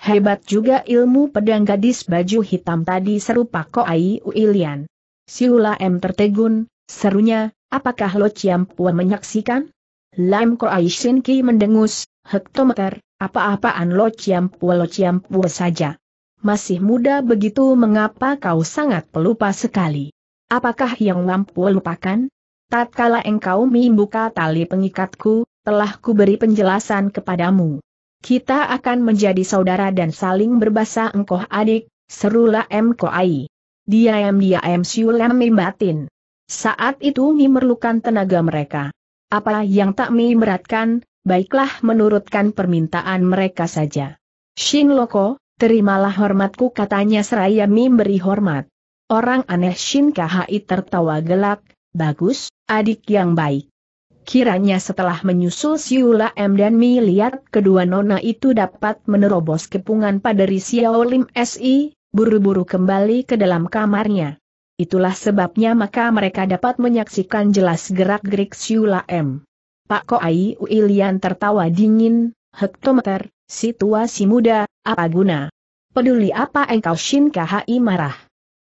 A: Hebat juga ilmu pedang gadis baju hitam tadi seru Pako Ai Uilian. Siula M tertegun, serunya, apakah Lo Chiam Pua menyaksikan? Lam Koai Shin Ki mendengus, hektometer, apa-apaan Lo Chiam Pua Lo Chiam Pua saja. Masih muda begitu mengapa kau sangat pelupa sekali? Apakah yang lampu lupakan? Tatkala engkau membuka tali pengikatku, telah kuberi penjelasan kepadamu. Kita akan menjadi saudara dan saling berbahasa engkoh adik, serulah M. Koai. dia diam Siulam mimbatin. Saat itu memerlukan tenaga mereka. Apa yang tak memberatkan, baiklah menurutkan permintaan mereka saja. Shin Loko, terimalah hormatku katanya seraya memberi hormat. Orang aneh Shin Kahai tertawa gelak, bagus, adik yang baik. Kiranya setelah menyusul Siula M dan Mi lihat kedua nona itu dapat menerobos kepungan pada Xiao Lim SI, buru-buru kembali ke dalam kamarnya. Itulah sebabnya maka mereka dapat menyaksikan jelas gerak-gerik Siula M. Pak Koai Uilian tertawa dingin, hektometer, situasi muda, apa guna? Peduli apa engkau Shin KHI marah?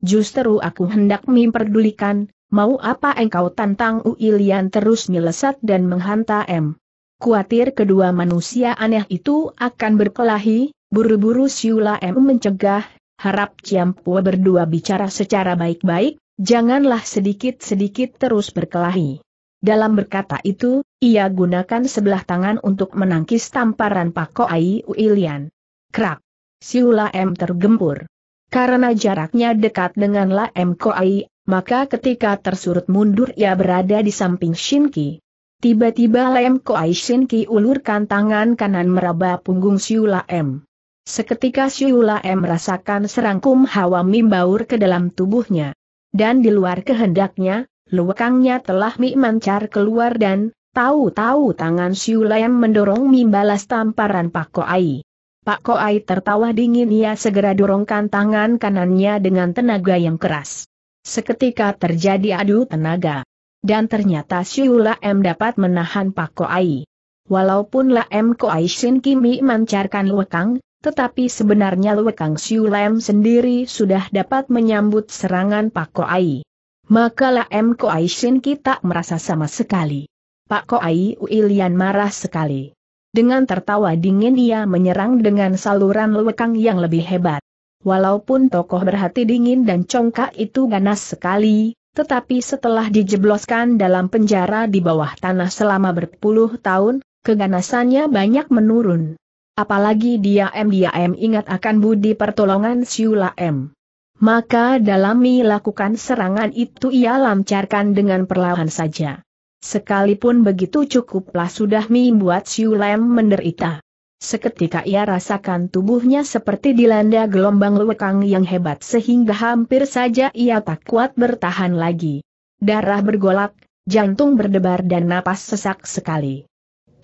A: Justru aku hendak memperdulikan, Mau apa engkau tantang Uilian terus melesat dan menghantam Kuatir kedua manusia aneh itu akan berkelahi, buru-buru Siula M mencegah, harap Ciampua berdua bicara secara baik-baik, janganlah sedikit-sedikit terus berkelahi. Dalam berkata itu, ia gunakan sebelah tangan untuk menangkis tamparan Pako Ai Uilian. Krak! Siula M tergempur. Karena jaraknya dekat dengan La M Ai maka ketika tersurut mundur ia berada di samping Shinki. Tiba-tiba Lem Koai Shinki ulurkan tangan kanan meraba punggung Siula M. Seketika Siula M merasakan serangkum hawa mimbaur ke dalam tubuhnya. Dan di luar kehendaknya, luwakangnya telah mi mancar keluar dan, tahu-tahu tangan Siula M mendorong mimbalas tamparan Pak Koai. Pak Koai tertawa dingin ia segera dorongkan tangan kanannya dengan tenaga yang keras. Seketika terjadi adu tenaga. Dan ternyata Siula M dapat menahan Pak Ai. Walaupun Ko Ai Shin Kimi mancarkan lekang, tetapi sebenarnya lekang M sendiri sudah dapat menyambut serangan Pak Ai. Maka Ko Ai Shin kita merasa sama sekali. Pak Ai Uilian marah sekali. Dengan tertawa dingin ia menyerang dengan saluran lekang yang lebih hebat. Walaupun tokoh berhati dingin dan congkak itu ganas sekali, tetapi setelah dijebloskan dalam penjara di bawah tanah selama berpuluh tahun, keganasannya banyak menurun. Apalagi dia M dia M ingat akan budi pertolongan Siula M. Maka dalam melakukan serangan itu ia lancarkan dengan perlahan saja. Sekalipun begitu cukuplah sudah membuat M menderita. Seketika ia rasakan tubuhnya seperti dilanda gelombang luwekang yang hebat sehingga hampir saja ia tak kuat bertahan lagi. Darah bergolak, jantung berdebar dan napas sesak sekali.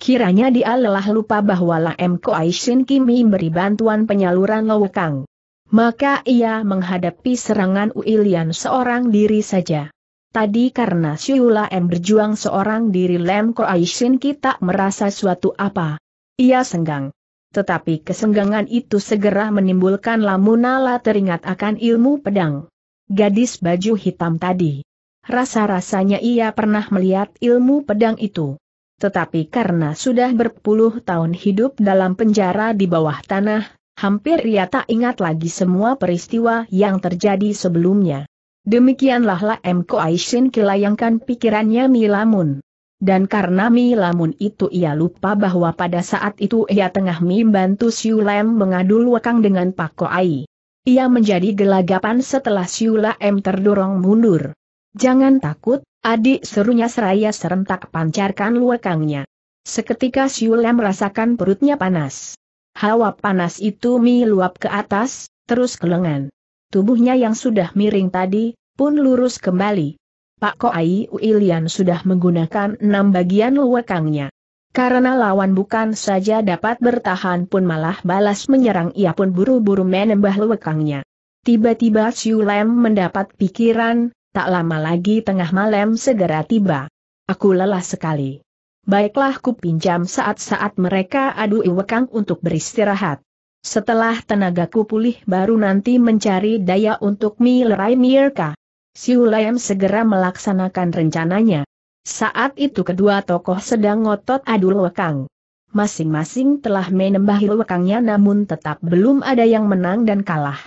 A: Kiranya dia lelah lupa bahwa M. Ko Aishin Kimi beri bantuan penyaluran lewekang. Maka ia menghadapi serangan Uilian seorang diri saja. Tadi karena Siula M berjuang seorang diri Lem Ko Aishin Ki tak merasa suatu apa. Ia senggang. Tetapi kesenggangan itu segera menimbulkan lamunala teringat akan ilmu pedang. Gadis baju hitam tadi. Rasa-rasanya ia pernah melihat ilmu pedang itu. Tetapi karena sudah berpuluh tahun hidup dalam penjara di bawah tanah, hampir ia tak ingat lagi semua peristiwa yang terjadi sebelumnya. Demikianlah La M. Koaishin kilayangkan pikirannya Milamun. Dan karena Mi Lamun itu ia lupa bahwa pada saat itu ia tengah membantu Siu Lem mengadul wakang dengan Pak Koai. Ia menjadi gelagapan setelah Siu Lem terdorong mundur. Jangan takut, adik serunya seraya serentak pancarkan luakangnya. Seketika Siu Lem merasakan perutnya panas. Hawa panas itu Mi luap ke atas, terus ke lengan. Tubuhnya yang sudah miring tadi, pun lurus kembali, Pak Koai Uilian sudah menggunakan enam bagian luwekangnya. Karena lawan bukan saja dapat bertahan pun malah balas menyerang ia pun buru-buru menembah luwekangnya. Tiba-tiba Siu Lem mendapat pikiran, tak lama lagi tengah malam segera tiba. Aku lelah sekali. Baiklah ku pinjam saat-saat mereka adu iwekang untuk beristirahat. Setelah tenagaku pulih baru nanti mencari daya untuk milerai Mirka. Siulayam segera melaksanakan rencananya. Saat itu kedua tokoh sedang ngotot adu lekang. Masing-masing telah menembahi lekangnya namun tetap belum ada yang menang dan kalah.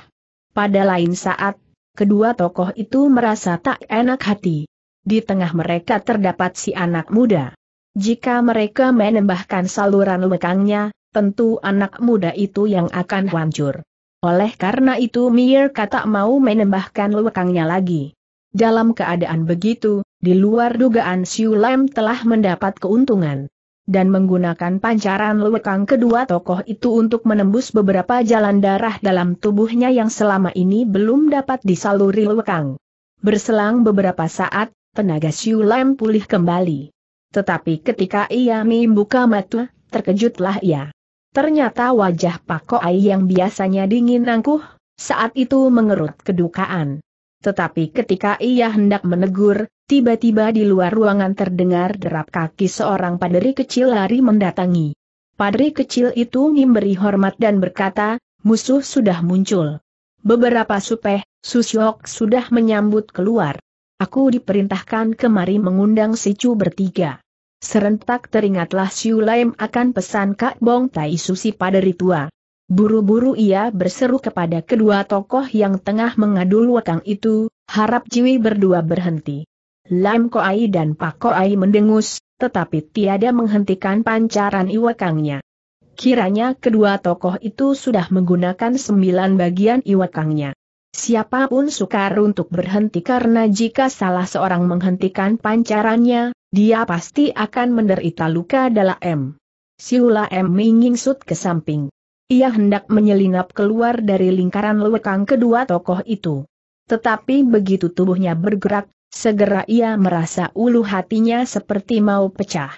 A: Pada lain saat, kedua tokoh itu merasa tak enak hati. Di tengah mereka terdapat si anak muda. Jika mereka menembahkan saluran lekangnya, tentu anak muda itu yang akan hancur. Oleh karena itu Mir kata mau menembahkan lekangnya lagi. Dalam keadaan begitu, di luar dugaan Siu Lem telah mendapat keuntungan. Dan menggunakan pancaran lewekang kedua tokoh itu untuk menembus beberapa jalan darah dalam tubuhnya yang selama ini belum dapat disaluri lewekang. Berselang beberapa saat, tenaga Siu Lem pulih kembali. Tetapi ketika ia membuka mata, terkejutlah ia. Ternyata wajah Pak Koai yang biasanya dingin angkuh, saat itu mengerut kedukaan. Tetapi ketika ia hendak menegur, tiba-tiba di luar ruangan terdengar derap kaki seorang paderi kecil lari mendatangi. Paderi kecil itu memberi hormat dan berkata, musuh sudah muncul. Beberapa supeh, susyok sudah menyambut keluar. Aku diperintahkan kemari mengundang si Chu bertiga. Serentak teringatlah Siu Laim akan pesan Kak Bong Tai Susi pada tua. Buru-buru ia berseru kepada kedua tokoh yang tengah mengadu wakang itu, harap Jiwi berdua berhenti. Lam Koai dan Pak Koai mendengus, tetapi tiada menghentikan pancaran iwakangnya. Kiranya kedua tokoh itu sudah menggunakan sembilan bagian iwakangnya. Siapapun sukar untuk berhenti karena jika salah seorang menghentikan pancarannya, dia pasti akan menderita luka dalam. Siula M menyingsut ke samping. Ia hendak menyelinap keluar dari lingkaran lewekang kedua tokoh itu. Tetapi begitu tubuhnya bergerak, segera ia merasa ulu hatinya seperti mau pecah.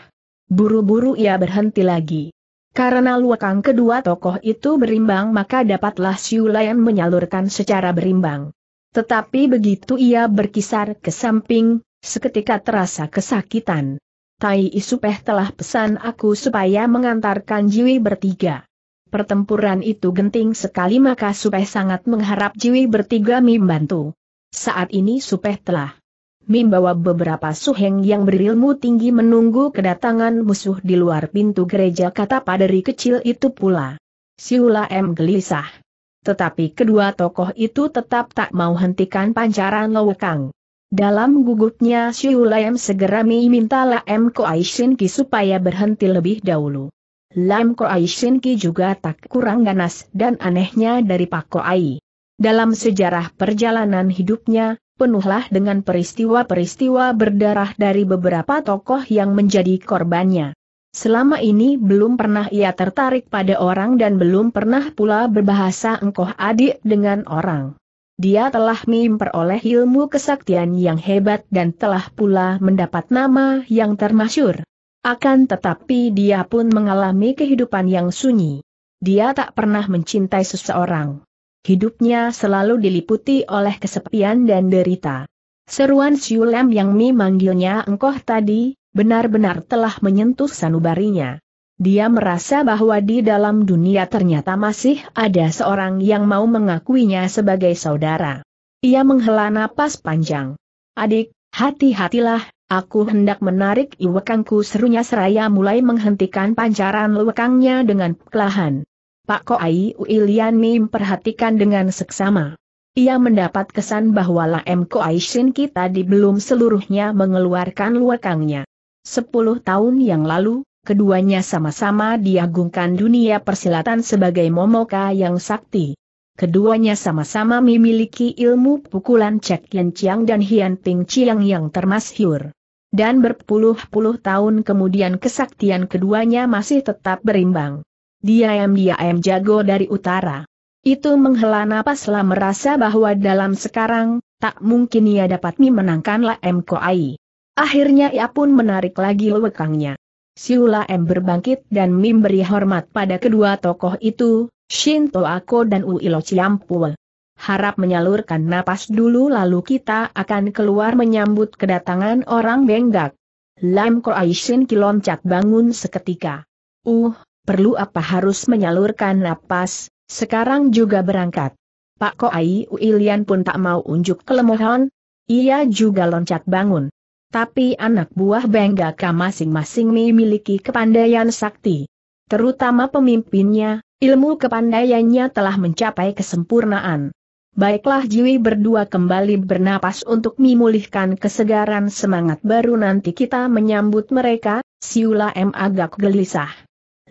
A: Buru-buru ia berhenti lagi. Karena luakang kedua tokoh itu berimbang maka dapatlah siulayan menyalurkan secara berimbang. Tetapi begitu ia berkisar ke samping, seketika terasa kesakitan. Tai Isupeh telah pesan aku supaya mengantarkan Jiwi bertiga. Pertempuran itu genting sekali maka Supeh sangat mengharap Jiwi bertiga membantu. Saat ini Supeh telah membawa beberapa suheng yang berilmu tinggi menunggu kedatangan musuh di luar pintu gereja kata paderi kecil itu pula. Siula M gelisah. Tetapi kedua tokoh itu tetap tak mau hentikan pancaran lowekang. Dalam gugupnya Siula M segera meminta La M Koaishin Ki supaya berhenti lebih dahulu. Lam Shin Ki juga tak kurang ganas dan anehnya dari Pak Ko Ai. Dalam sejarah perjalanan hidupnya, penuhlah dengan peristiwa-peristiwa berdarah dari beberapa tokoh yang menjadi korbannya. Selama ini belum pernah ia tertarik pada orang dan belum pernah pula berbahasa engkoh adik dengan orang. Dia telah memperoleh ilmu kesaktian yang hebat dan telah pula mendapat nama yang termasyur. Akan tetapi dia pun mengalami kehidupan yang sunyi. Dia tak pernah mencintai seseorang. Hidupnya selalu diliputi oleh kesepian dan derita. Seruan Siulem yang Mi manggilnya engkoh tadi, benar-benar telah menyentuh sanubarinya. Dia merasa bahwa di dalam dunia ternyata masih ada seorang yang mau mengakuinya sebagai saudara. Ia menghela napas panjang. Adik, hati-hatilah, Aku hendak menarik iwekangku serunya seraya mulai menghentikan pancaran lewekangnya dengan pelahan. Pak Koai Mim memperhatikan dengan seksama. Ia mendapat kesan bahwa Laem Koai Shin kita di belum seluruhnya mengeluarkan lewekangnya. Sepuluh tahun yang lalu, keduanya sama-sama diagungkan dunia persilatan sebagai Momoka yang sakti. Keduanya sama-sama memiliki ilmu pukulan Cek Yen Chiang dan Hian Ping Chiang yang termasyur dan berpuluh-puluh tahun kemudian kesaktian keduanya masih tetap berimbang. Diam-diam jago dari utara. Itu menghela napaslah merasa bahwa dalam sekarang, tak mungkin ia dapat memenangkan Laem Koai. Akhirnya ia pun menarik lagi lewekangnya. Siula M berbangkit dan memberi hormat pada kedua tokoh itu, Shinto Ako dan Uilo Ciampul harap menyalurkan napas dulu lalu kita akan keluar menyambut kedatangan orang Benggak. Lam Aishin kiloncat bangun seketika. Uh, perlu apa harus menyalurkan napas, sekarang juga berangkat. Pak Koai Uilian pun tak mau unjuk kelemahan. ia juga loncat bangun. Tapi anak buah Benggaka masing-masing memiliki kepandaian sakti. Terutama pemimpinnya, ilmu kepandaiannya telah mencapai kesempurnaan. Baiklah Jiwi berdua kembali bernapas untuk memulihkan kesegaran semangat baru nanti kita menyambut mereka, Siula M agak gelisah.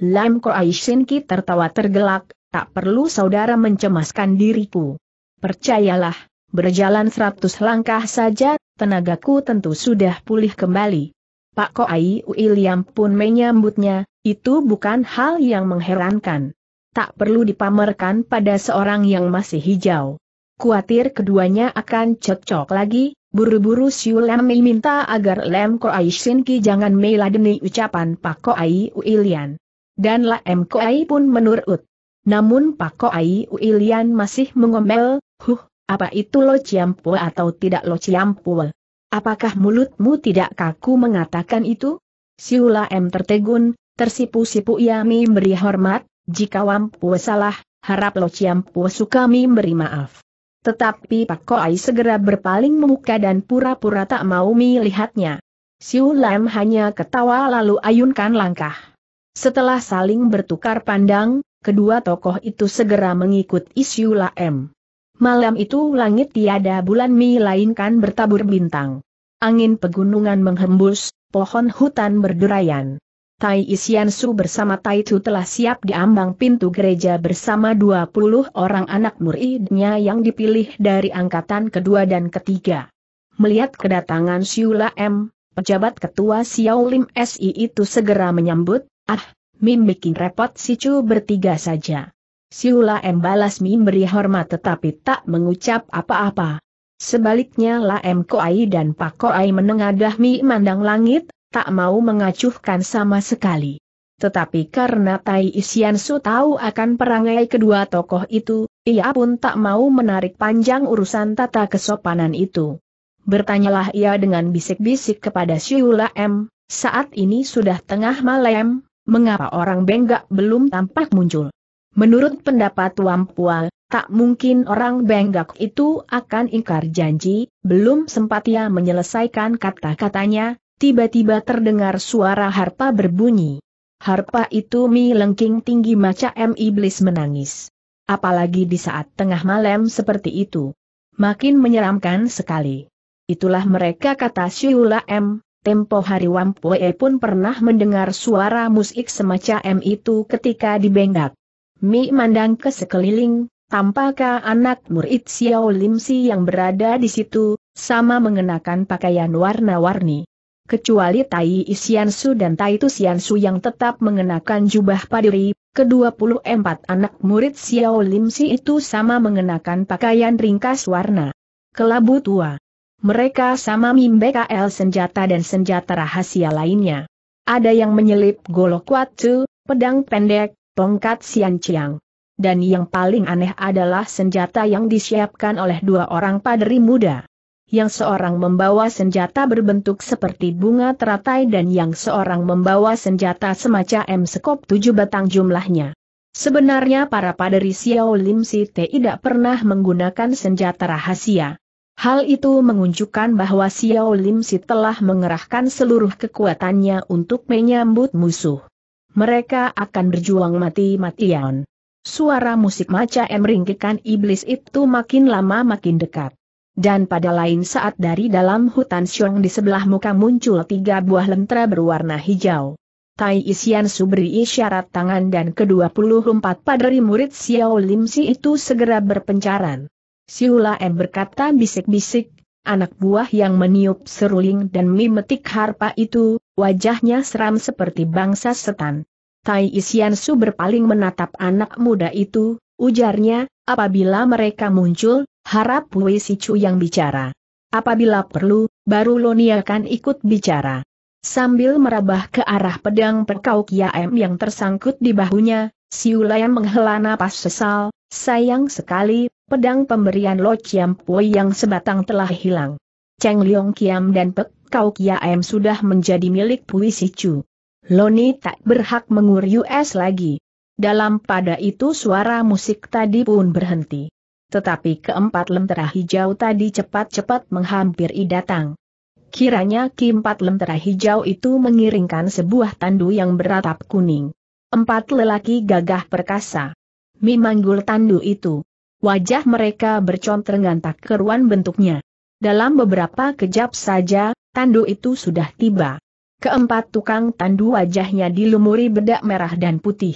A: Lam Aishin Ki tertawa tergelak, tak perlu saudara mencemaskan diriku. Percayalah, berjalan seratus langkah saja, tenagaku tentu sudah pulih kembali. Pak Ko Ai William pun menyambutnya, itu bukan hal yang mengherankan. Tak perlu dipamerkan pada seorang yang masih hijau. Kuatir keduanya akan cocok lagi, buru-buru Siu Lam Mei minta agar Lem Aishinki Ki jangan meladeni ucapan Pak Ai Uilian. Dan Lem Ai pun menurut. Namun Pak Ai Uilian masih mengomel, huh, apa itu lo ciampul atau tidak lo ciampul? Apakah mulutmu tidak kaku mengatakan itu? Siu Lam tertegun, tersipu-sipu ia memberi hormat, jika Wampu salah, harap lo ciampu suka memberi maaf. Tetapi Pak Koai segera berpaling memuka dan pura-pura tak mau melihatnya. Siu Lam hanya ketawa lalu ayunkan langkah. Setelah saling bertukar pandang, kedua tokoh itu segera mengikuti Siu Lam. Malam itu langit tiada bulan melainkan bertabur bintang. Angin pegunungan menghembus, pohon hutan berderayan. Tai Su bersama Tai Chu telah siap di ambang pintu gereja bersama 20 orang anak muridnya yang dipilih dari angkatan kedua dan ketiga. Melihat kedatangan Siula M, pejabat ketua Lim SI itu segera menyambut, ah, Mim bikin repot si Chu bertiga saja. Siula M balas Mim beri hormat tetapi tak mengucap apa-apa. Sebaliknya La M Koai dan Pak Koai menengadah Mi mandang langit, tak mau mengacuhkan sama sekali. Tetapi karena Tai Su tahu akan perangai kedua tokoh itu, ia pun tak mau menarik panjang urusan tata kesopanan itu. Bertanyalah ia dengan bisik-bisik kepada Siula M, saat ini sudah tengah malam, mengapa orang Benggak belum tampak muncul? Menurut pendapat Wampual, tak mungkin orang Benggak itu akan ingkar janji, belum sempat ia menyelesaikan kata-katanya, tiba-tiba terdengar suara harpa berbunyi. Harpa itu mi lengking tinggi macam iblis menangis. Apalagi di saat tengah malam seperti itu. Makin menyeramkan sekali. Itulah mereka kata Syula M. Tempo hari Wampue pun pernah mendengar suara musik semacam itu ketika dibengkak. Mi mandang ke sekeliling, tampaknya anak murid Xiao Lim Si yang berada di situ, sama mengenakan pakaian warna-warni kecuali Tai Isiansu dan Tai Tusiansu yang tetap mengenakan jubah padiri, ke-24 anak murid Xiao Lim Si itu sama mengenakan pakaian ringkas warna kelabu tua. Mereka sama mimbe KL senjata dan senjata rahasia lainnya. Ada yang menyelip golok watu, pedang pendek, tongkat sianciang. Dan yang paling aneh adalah senjata yang disiapkan oleh dua orang paderi muda yang seorang membawa senjata berbentuk seperti bunga teratai dan yang seorang membawa senjata semacam m sekop tujuh batang jumlahnya. Sebenarnya para paderi Xiao Lim Si tidak pernah menggunakan senjata rahasia. Hal itu menunjukkan bahwa Xiao Lim Si telah mengerahkan seluruh kekuatannya untuk menyambut musuh. Mereka akan berjuang mati-matian. Suara musik maca m ringkikan iblis itu makin lama makin dekat dan pada lain saat dari dalam hutan Siong di sebelah muka muncul tiga buah lentera berwarna hijau. Tai Isian Subri isyarat tangan dan ke-24 paderi murid Xiao Lim Si itu segera berpencaran. Siula M berkata bisik-bisik, anak buah yang meniup seruling dan mimetik harpa itu, wajahnya seram seperti bangsa setan. Tai Isian Su berpaling menatap anak muda itu, ujarnya, apabila mereka muncul, Harap Wei Sichu yang bicara. Apabila perlu, baru Loni akan ikut bicara. Sambil merabah ke arah pedang perkau M yang tersangkut di bahunya, si Ulayan menghela napas sesal, sayang sekali, pedang pemberian Lo Chiam Pui yang sebatang telah hilang. Cheng Leong Kiam dan Pek Kau M sudah menjadi milik Pui Sichu. Loni tak berhak mengurus lagi. Dalam pada itu suara musik tadi pun berhenti. Tetapi keempat lentera hijau tadi cepat-cepat menghampiri datang. Kiranya keempat lentera hijau itu mengiringkan sebuah tandu yang beratap kuning. Empat lelaki gagah perkasa. Mimanggul tandu itu. Wajah mereka bercontrengan tak keruan bentuknya. Dalam beberapa kejap saja, tandu itu sudah tiba. Keempat tukang tandu wajahnya dilumuri bedak merah dan putih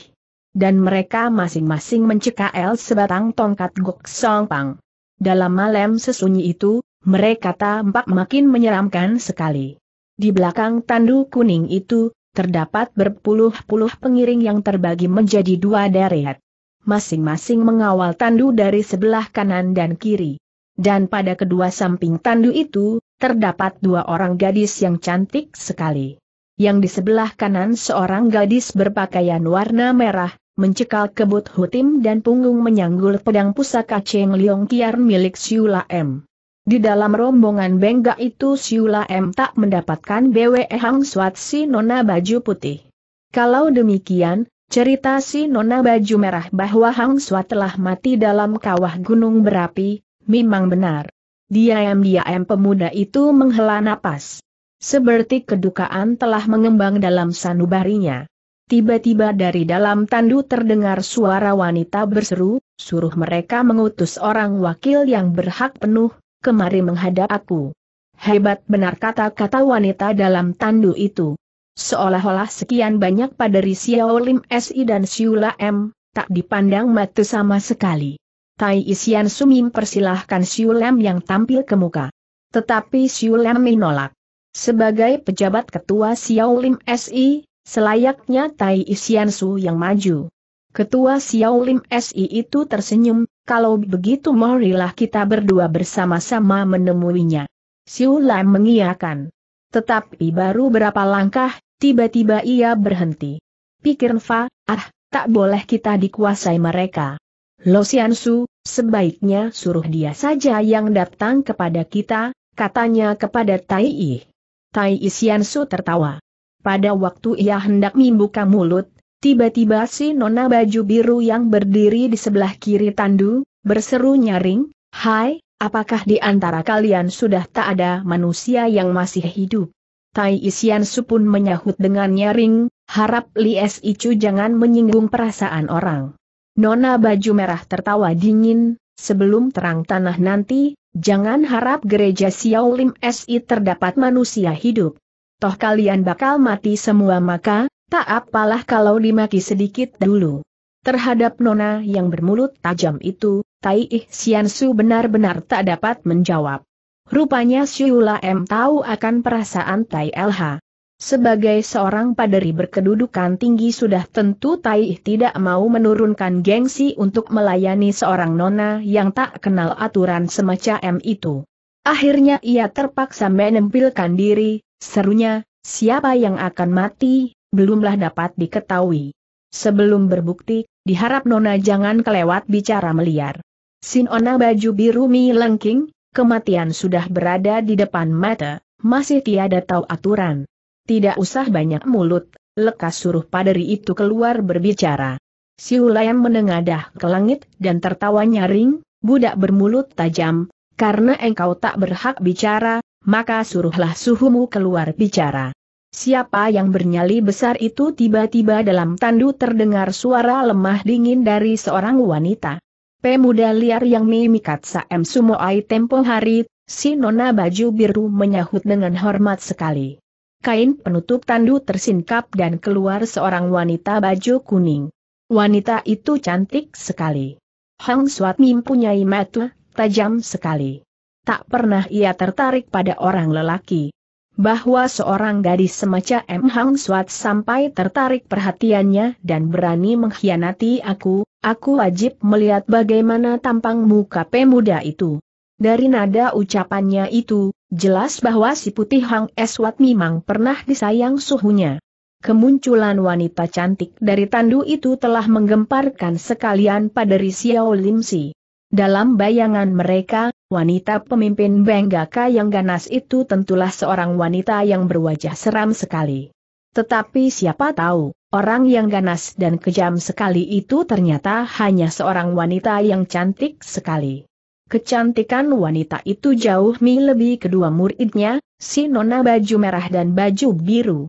A: dan mereka masing-masing mencekal sebatang tongkat Gok Song Pang. Dalam malam sesunyi itu, mereka tampak makin menyeramkan sekali. Di belakang tandu kuning itu, terdapat berpuluh-puluh pengiring yang terbagi menjadi dua deret. Masing-masing mengawal tandu dari sebelah kanan dan kiri. Dan pada kedua samping tandu itu, terdapat dua orang gadis yang cantik sekali yang di sebelah kanan seorang gadis berpakaian warna merah, mencekal kebut hutim dan punggung menyanggul pedang pusaka Cheng Liong Kiar milik Siula M. Di dalam rombongan bengga itu Siula M tak mendapatkan BWE Hang Suat si nona baju putih. Kalau demikian, cerita si nona baju merah bahwa Hang Suat telah mati dalam kawah gunung berapi, memang benar. Diam-diam pemuda itu menghela napas. Seperti kedukaan telah mengembang dalam sanubarinya. Tiba-tiba dari dalam tandu terdengar suara wanita berseru, suruh mereka mengutus orang wakil yang berhak penuh, kemari menghadap aku. Hebat benar kata-kata wanita dalam tandu itu. Seolah-olah sekian banyak pada Xiao Lim Si dan Siula M, tak dipandang mata sama sekali. Tai Isian Sumim persilahkan Siulam yang tampil ke muka. Tetapi Siulam menolak. Sebagai pejabat ketua Lim SI, selayaknya Tai Su yang maju. Ketua Lim SI itu tersenyum, kalau begitu marilah kita berdua bersama-sama menemuinya. Siu Lam mengiakan. Tetapi baru berapa langkah, tiba-tiba ia berhenti. Pikir Fa, ah, tak boleh kita dikuasai mereka. Lo Su, sebaiknya suruh dia saja yang datang kepada kita, katanya kepada Tai I. Tai Su tertawa. Pada waktu ia hendak membuka mulut, tiba-tiba si nona baju biru yang berdiri di sebelah kiri Tandu, berseru nyaring, Hai, apakah di antara kalian sudah tak ada manusia yang masih hidup? Tai Su pun menyahut dengan nyaring, harap Li Lies Icu jangan menyinggung perasaan orang. Nona baju merah tertawa dingin, sebelum terang tanah nanti, Jangan harap gereja Siaulim SI terdapat manusia hidup. Toh kalian bakal mati semua maka, tak apalah kalau dimaki sedikit dulu. Terhadap Nona yang bermulut tajam itu, Tai Ih Su benar-benar tak dapat menjawab. Rupanya Siula M tahu akan perasaan Tai LH. Sebagai seorang paderi berkedudukan tinggi sudah tentu Tai tidak mau menurunkan gengsi untuk melayani seorang nona yang tak kenal aturan semacam itu. Akhirnya ia terpaksa menempelkan diri, serunya, siapa yang akan mati, belumlah dapat diketahui. Sebelum berbukti, diharap nona jangan kelewat bicara meliar. Sinona baju biru mi lengking, kematian sudah berada di depan mata, masih tiada tahu aturan. Tidak usah banyak mulut, lekas suruh paderi itu keluar berbicara. yang menengadah ke langit dan tertawa nyaring, budak bermulut tajam, karena engkau tak berhak bicara, maka suruhlah suhumu keluar bicara. Siapa yang bernyali besar itu tiba-tiba dalam tandu terdengar suara lemah dingin dari seorang wanita. Pemuda liar yang mimikat Saem Sumoai tempo hari, si nona baju biru menyahut dengan hormat sekali kain penutup tandu tersingkap dan keluar seorang wanita baju kuning. Wanita itu cantik sekali. Hang Suat mempunyai mata tajam sekali. Tak pernah ia tertarik pada orang lelaki. Bahwa seorang gadis semacam Hang Suat sampai tertarik perhatiannya dan berani mengkhianati aku, aku wajib melihat bagaimana tampang muka pemuda itu. Dari nada ucapannya itu, jelas bahwa si putih Hang Eswat memang pernah disayang suhunya. Kemunculan wanita cantik dari tandu itu telah menggemparkan sekalian pada Risiao Limsi. Dalam bayangan mereka, wanita pemimpin Benggaka yang ganas itu tentulah seorang wanita yang berwajah seram sekali. Tetapi siapa tahu, orang yang ganas dan kejam sekali itu ternyata hanya seorang wanita yang cantik sekali. Kecantikan wanita itu jauh lebih kedua muridnya, si nona baju merah dan baju biru.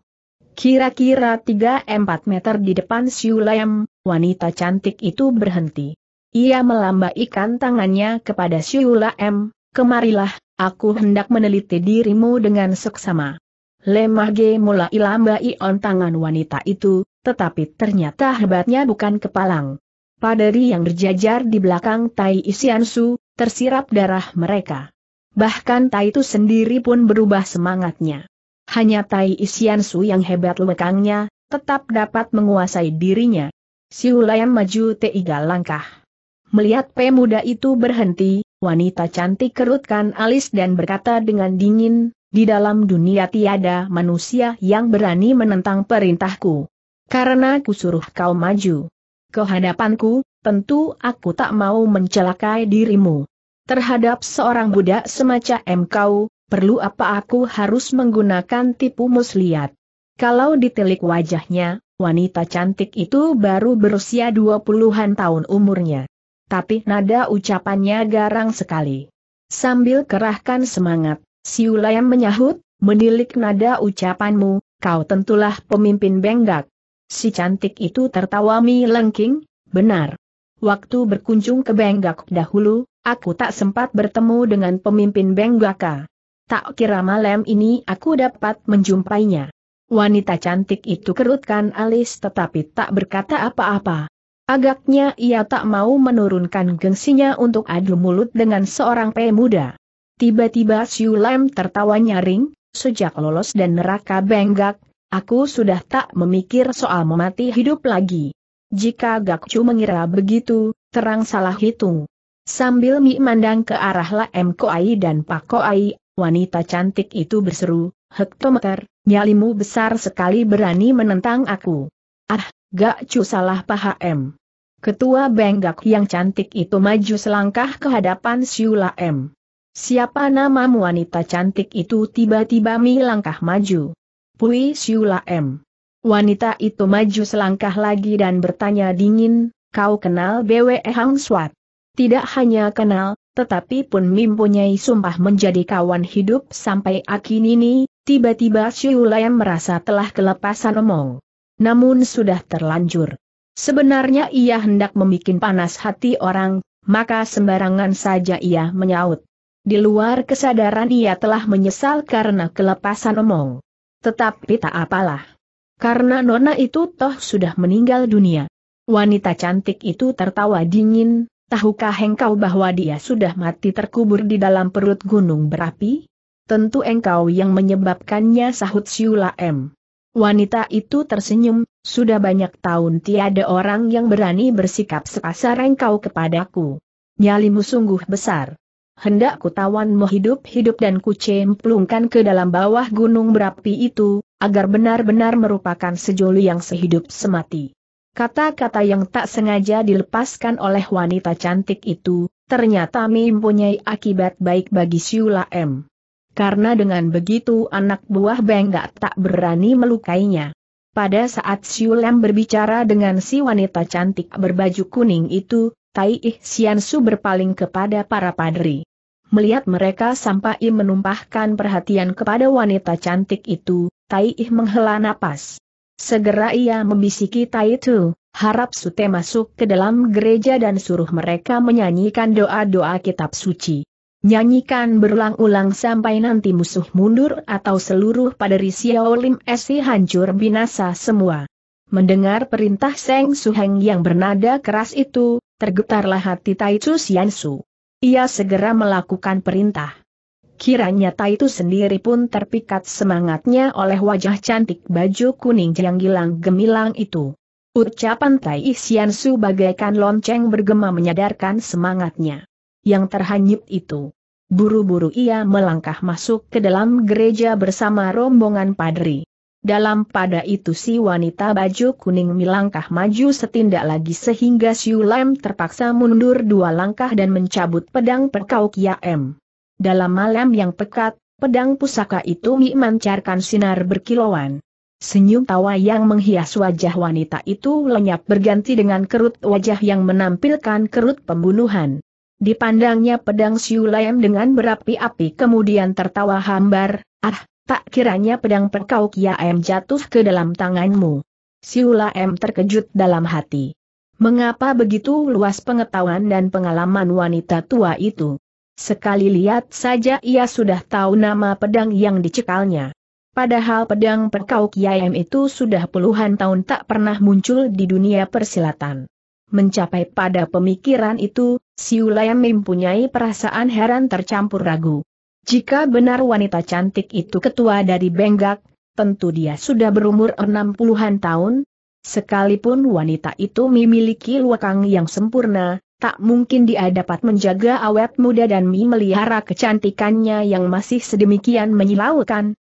A: Kira-kira 3-4 meter di depan Ulayam, wanita cantik itu berhenti. Ia melambaikan tangannya kepada Ulayam, kemarilah, aku hendak meneliti dirimu dengan seksama. Lemah G mulai lambai on tangan wanita itu, tetapi ternyata hebatnya bukan kepalang. Paderi yang berjajar di belakang Tai Isiansu, tersirap darah mereka. Bahkan Tai itu sendiri pun berubah semangatnya. Hanya Tai Isiansu yang hebat lekangnya, tetap dapat menguasai dirinya. Siulayan maju tiga langkah. Melihat pemuda itu berhenti, wanita cantik kerutkan alis dan berkata dengan dingin, di dalam dunia tiada manusia yang berani menentang perintahku. Karena kusuruh kau maju ke hadapanku, tentu aku tak mau mencelakai dirimu. Terhadap seorang budak semacam engkau, perlu apa aku harus menggunakan tipu muslihat. Kalau ditelik wajahnya, wanita cantik itu baru berusia 20-an tahun umurnya. Tapi nada ucapannya garang sekali. Sambil kerahkan semangat, Siulayam menyahut, menilik nada ucapanmu, kau tentulah pemimpin Benggak. Si cantik itu tertawami lengking, benar, Waktu berkunjung ke Benggak dahulu, aku tak sempat bertemu dengan pemimpin Benggaka. Tak kira malam ini aku dapat menjumpainya. Wanita cantik itu kerutkan alis tetapi tak berkata apa-apa. Agaknya ia tak mau menurunkan gengsinya untuk adu mulut dengan seorang pemuda. Tiba-tiba Siu Lam tertawa nyaring, sejak lolos dan neraka Benggak, aku sudah tak memikir soal memati hidup lagi. Jika gak Gakcu mengira begitu, terang salah hitung. Sambil Mi mandang ke arah Ko Koai dan Pak Koai, wanita cantik itu berseru, Hektometer, nyalimu besar sekali berani menentang aku. Ah, gak cu salah paham. Ketua Benggak yang cantik itu maju selangkah ke hadapan Siula M. Siapa namamu wanita cantik itu tiba-tiba Mi langkah maju. Pui Siula M. Wanita itu maju selangkah lagi dan bertanya dingin, kau kenal BWE Hang Swat? Tidak hanya kenal, tetapi pun mempunyai sumpah menjadi kawan hidup sampai akhir ini, tiba-tiba Siulayam merasa telah kelepasan omong. Namun sudah terlanjur. Sebenarnya ia hendak membuat panas hati orang, maka sembarangan saja ia menyaut. Di luar kesadaran ia telah menyesal karena kelepasan omong. Tetapi tak apalah. Karena nona itu toh sudah meninggal dunia. Wanita cantik itu tertawa dingin, tahukah engkau bahwa dia sudah mati terkubur di dalam perut gunung berapi? Tentu engkau yang menyebabkannya sahut Siula M. Wanita itu tersenyum, sudah banyak tahun tiada orang yang berani bersikap sepasar engkau kepadaku. Nyalimu sungguh besar hendak kutawanmu hidup-hidup dan kucemplungkan ke dalam bawah gunung berapi itu, agar benar-benar merupakan sejoli yang sehidup semati. Kata-kata yang tak sengaja dilepaskan oleh wanita cantik itu, ternyata mempunyai akibat baik bagi Siula M. Karena dengan begitu anak buah Bengga tak berani melukainya. Pada saat M berbicara dengan si wanita cantik berbaju kuning itu, Tai Ihsian Su berpaling kepada para padri. Melihat mereka sampai menumpahkan perhatian kepada wanita cantik itu, Tai Ih menghela napas. Segera ia membisiki Tai Tu, harap Sute masuk ke dalam gereja dan suruh mereka menyanyikan doa-doa kitab suci. Nyanyikan berulang-ulang sampai nanti musuh mundur atau seluruh paderi Lim Esi hancur binasa semua. Mendengar perintah Seng Suheng yang bernada keras itu, tergetarlah hati Tai Chu Xiansu. Ia segera melakukan perintah. Kiranya Tai itu sendiri pun terpikat semangatnya oleh wajah cantik baju kuning yang gilang gemilang itu. Ucapan Tai Isian Su bagaikan lonceng bergema menyadarkan semangatnya. Yang terhanyut itu. Buru-buru ia melangkah masuk ke dalam gereja bersama rombongan padri. Dalam pada itu si wanita baju kuning melangkah maju setindak lagi sehingga Siu Lam terpaksa mundur dua langkah dan mencabut pedang perkau Kia M. Dalam malam yang pekat, pedang pusaka itu memancarkan sinar berkilauan. Senyum tawa yang menghias wajah wanita itu lenyap berganti dengan kerut wajah yang menampilkan kerut pembunuhan. Dipandangnya pedang Siu Lam dengan berapi-api kemudian tertawa hambar, ah, tak kiranya pedang perkau M jatuh ke dalam tanganmu. Siula M terkejut dalam hati. Mengapa begitu luas pengetahuan dan pengalaman wanita tua itu? Sekali lihat saja ia sudah tahu nama pedang yang dicekalnya. Padahal pedang perkau Kiam itu sudah puluhan tahun tak pernah muncul di dunia persilatan. Mencapai pada pemikiran itu, Siula M mempunyai perasaan heran tercampur ragu. Jika benar wanita cantik itu ketua dari Benggak, tentu dia sudah berumur enam puluhan tahun. Sekalipun wanita itu memiliki luakang yang sempurna, tak mungkin dia dapat menjaga awet muda dan memelihara kecantikannya yang masih sedemikian menyilaukan.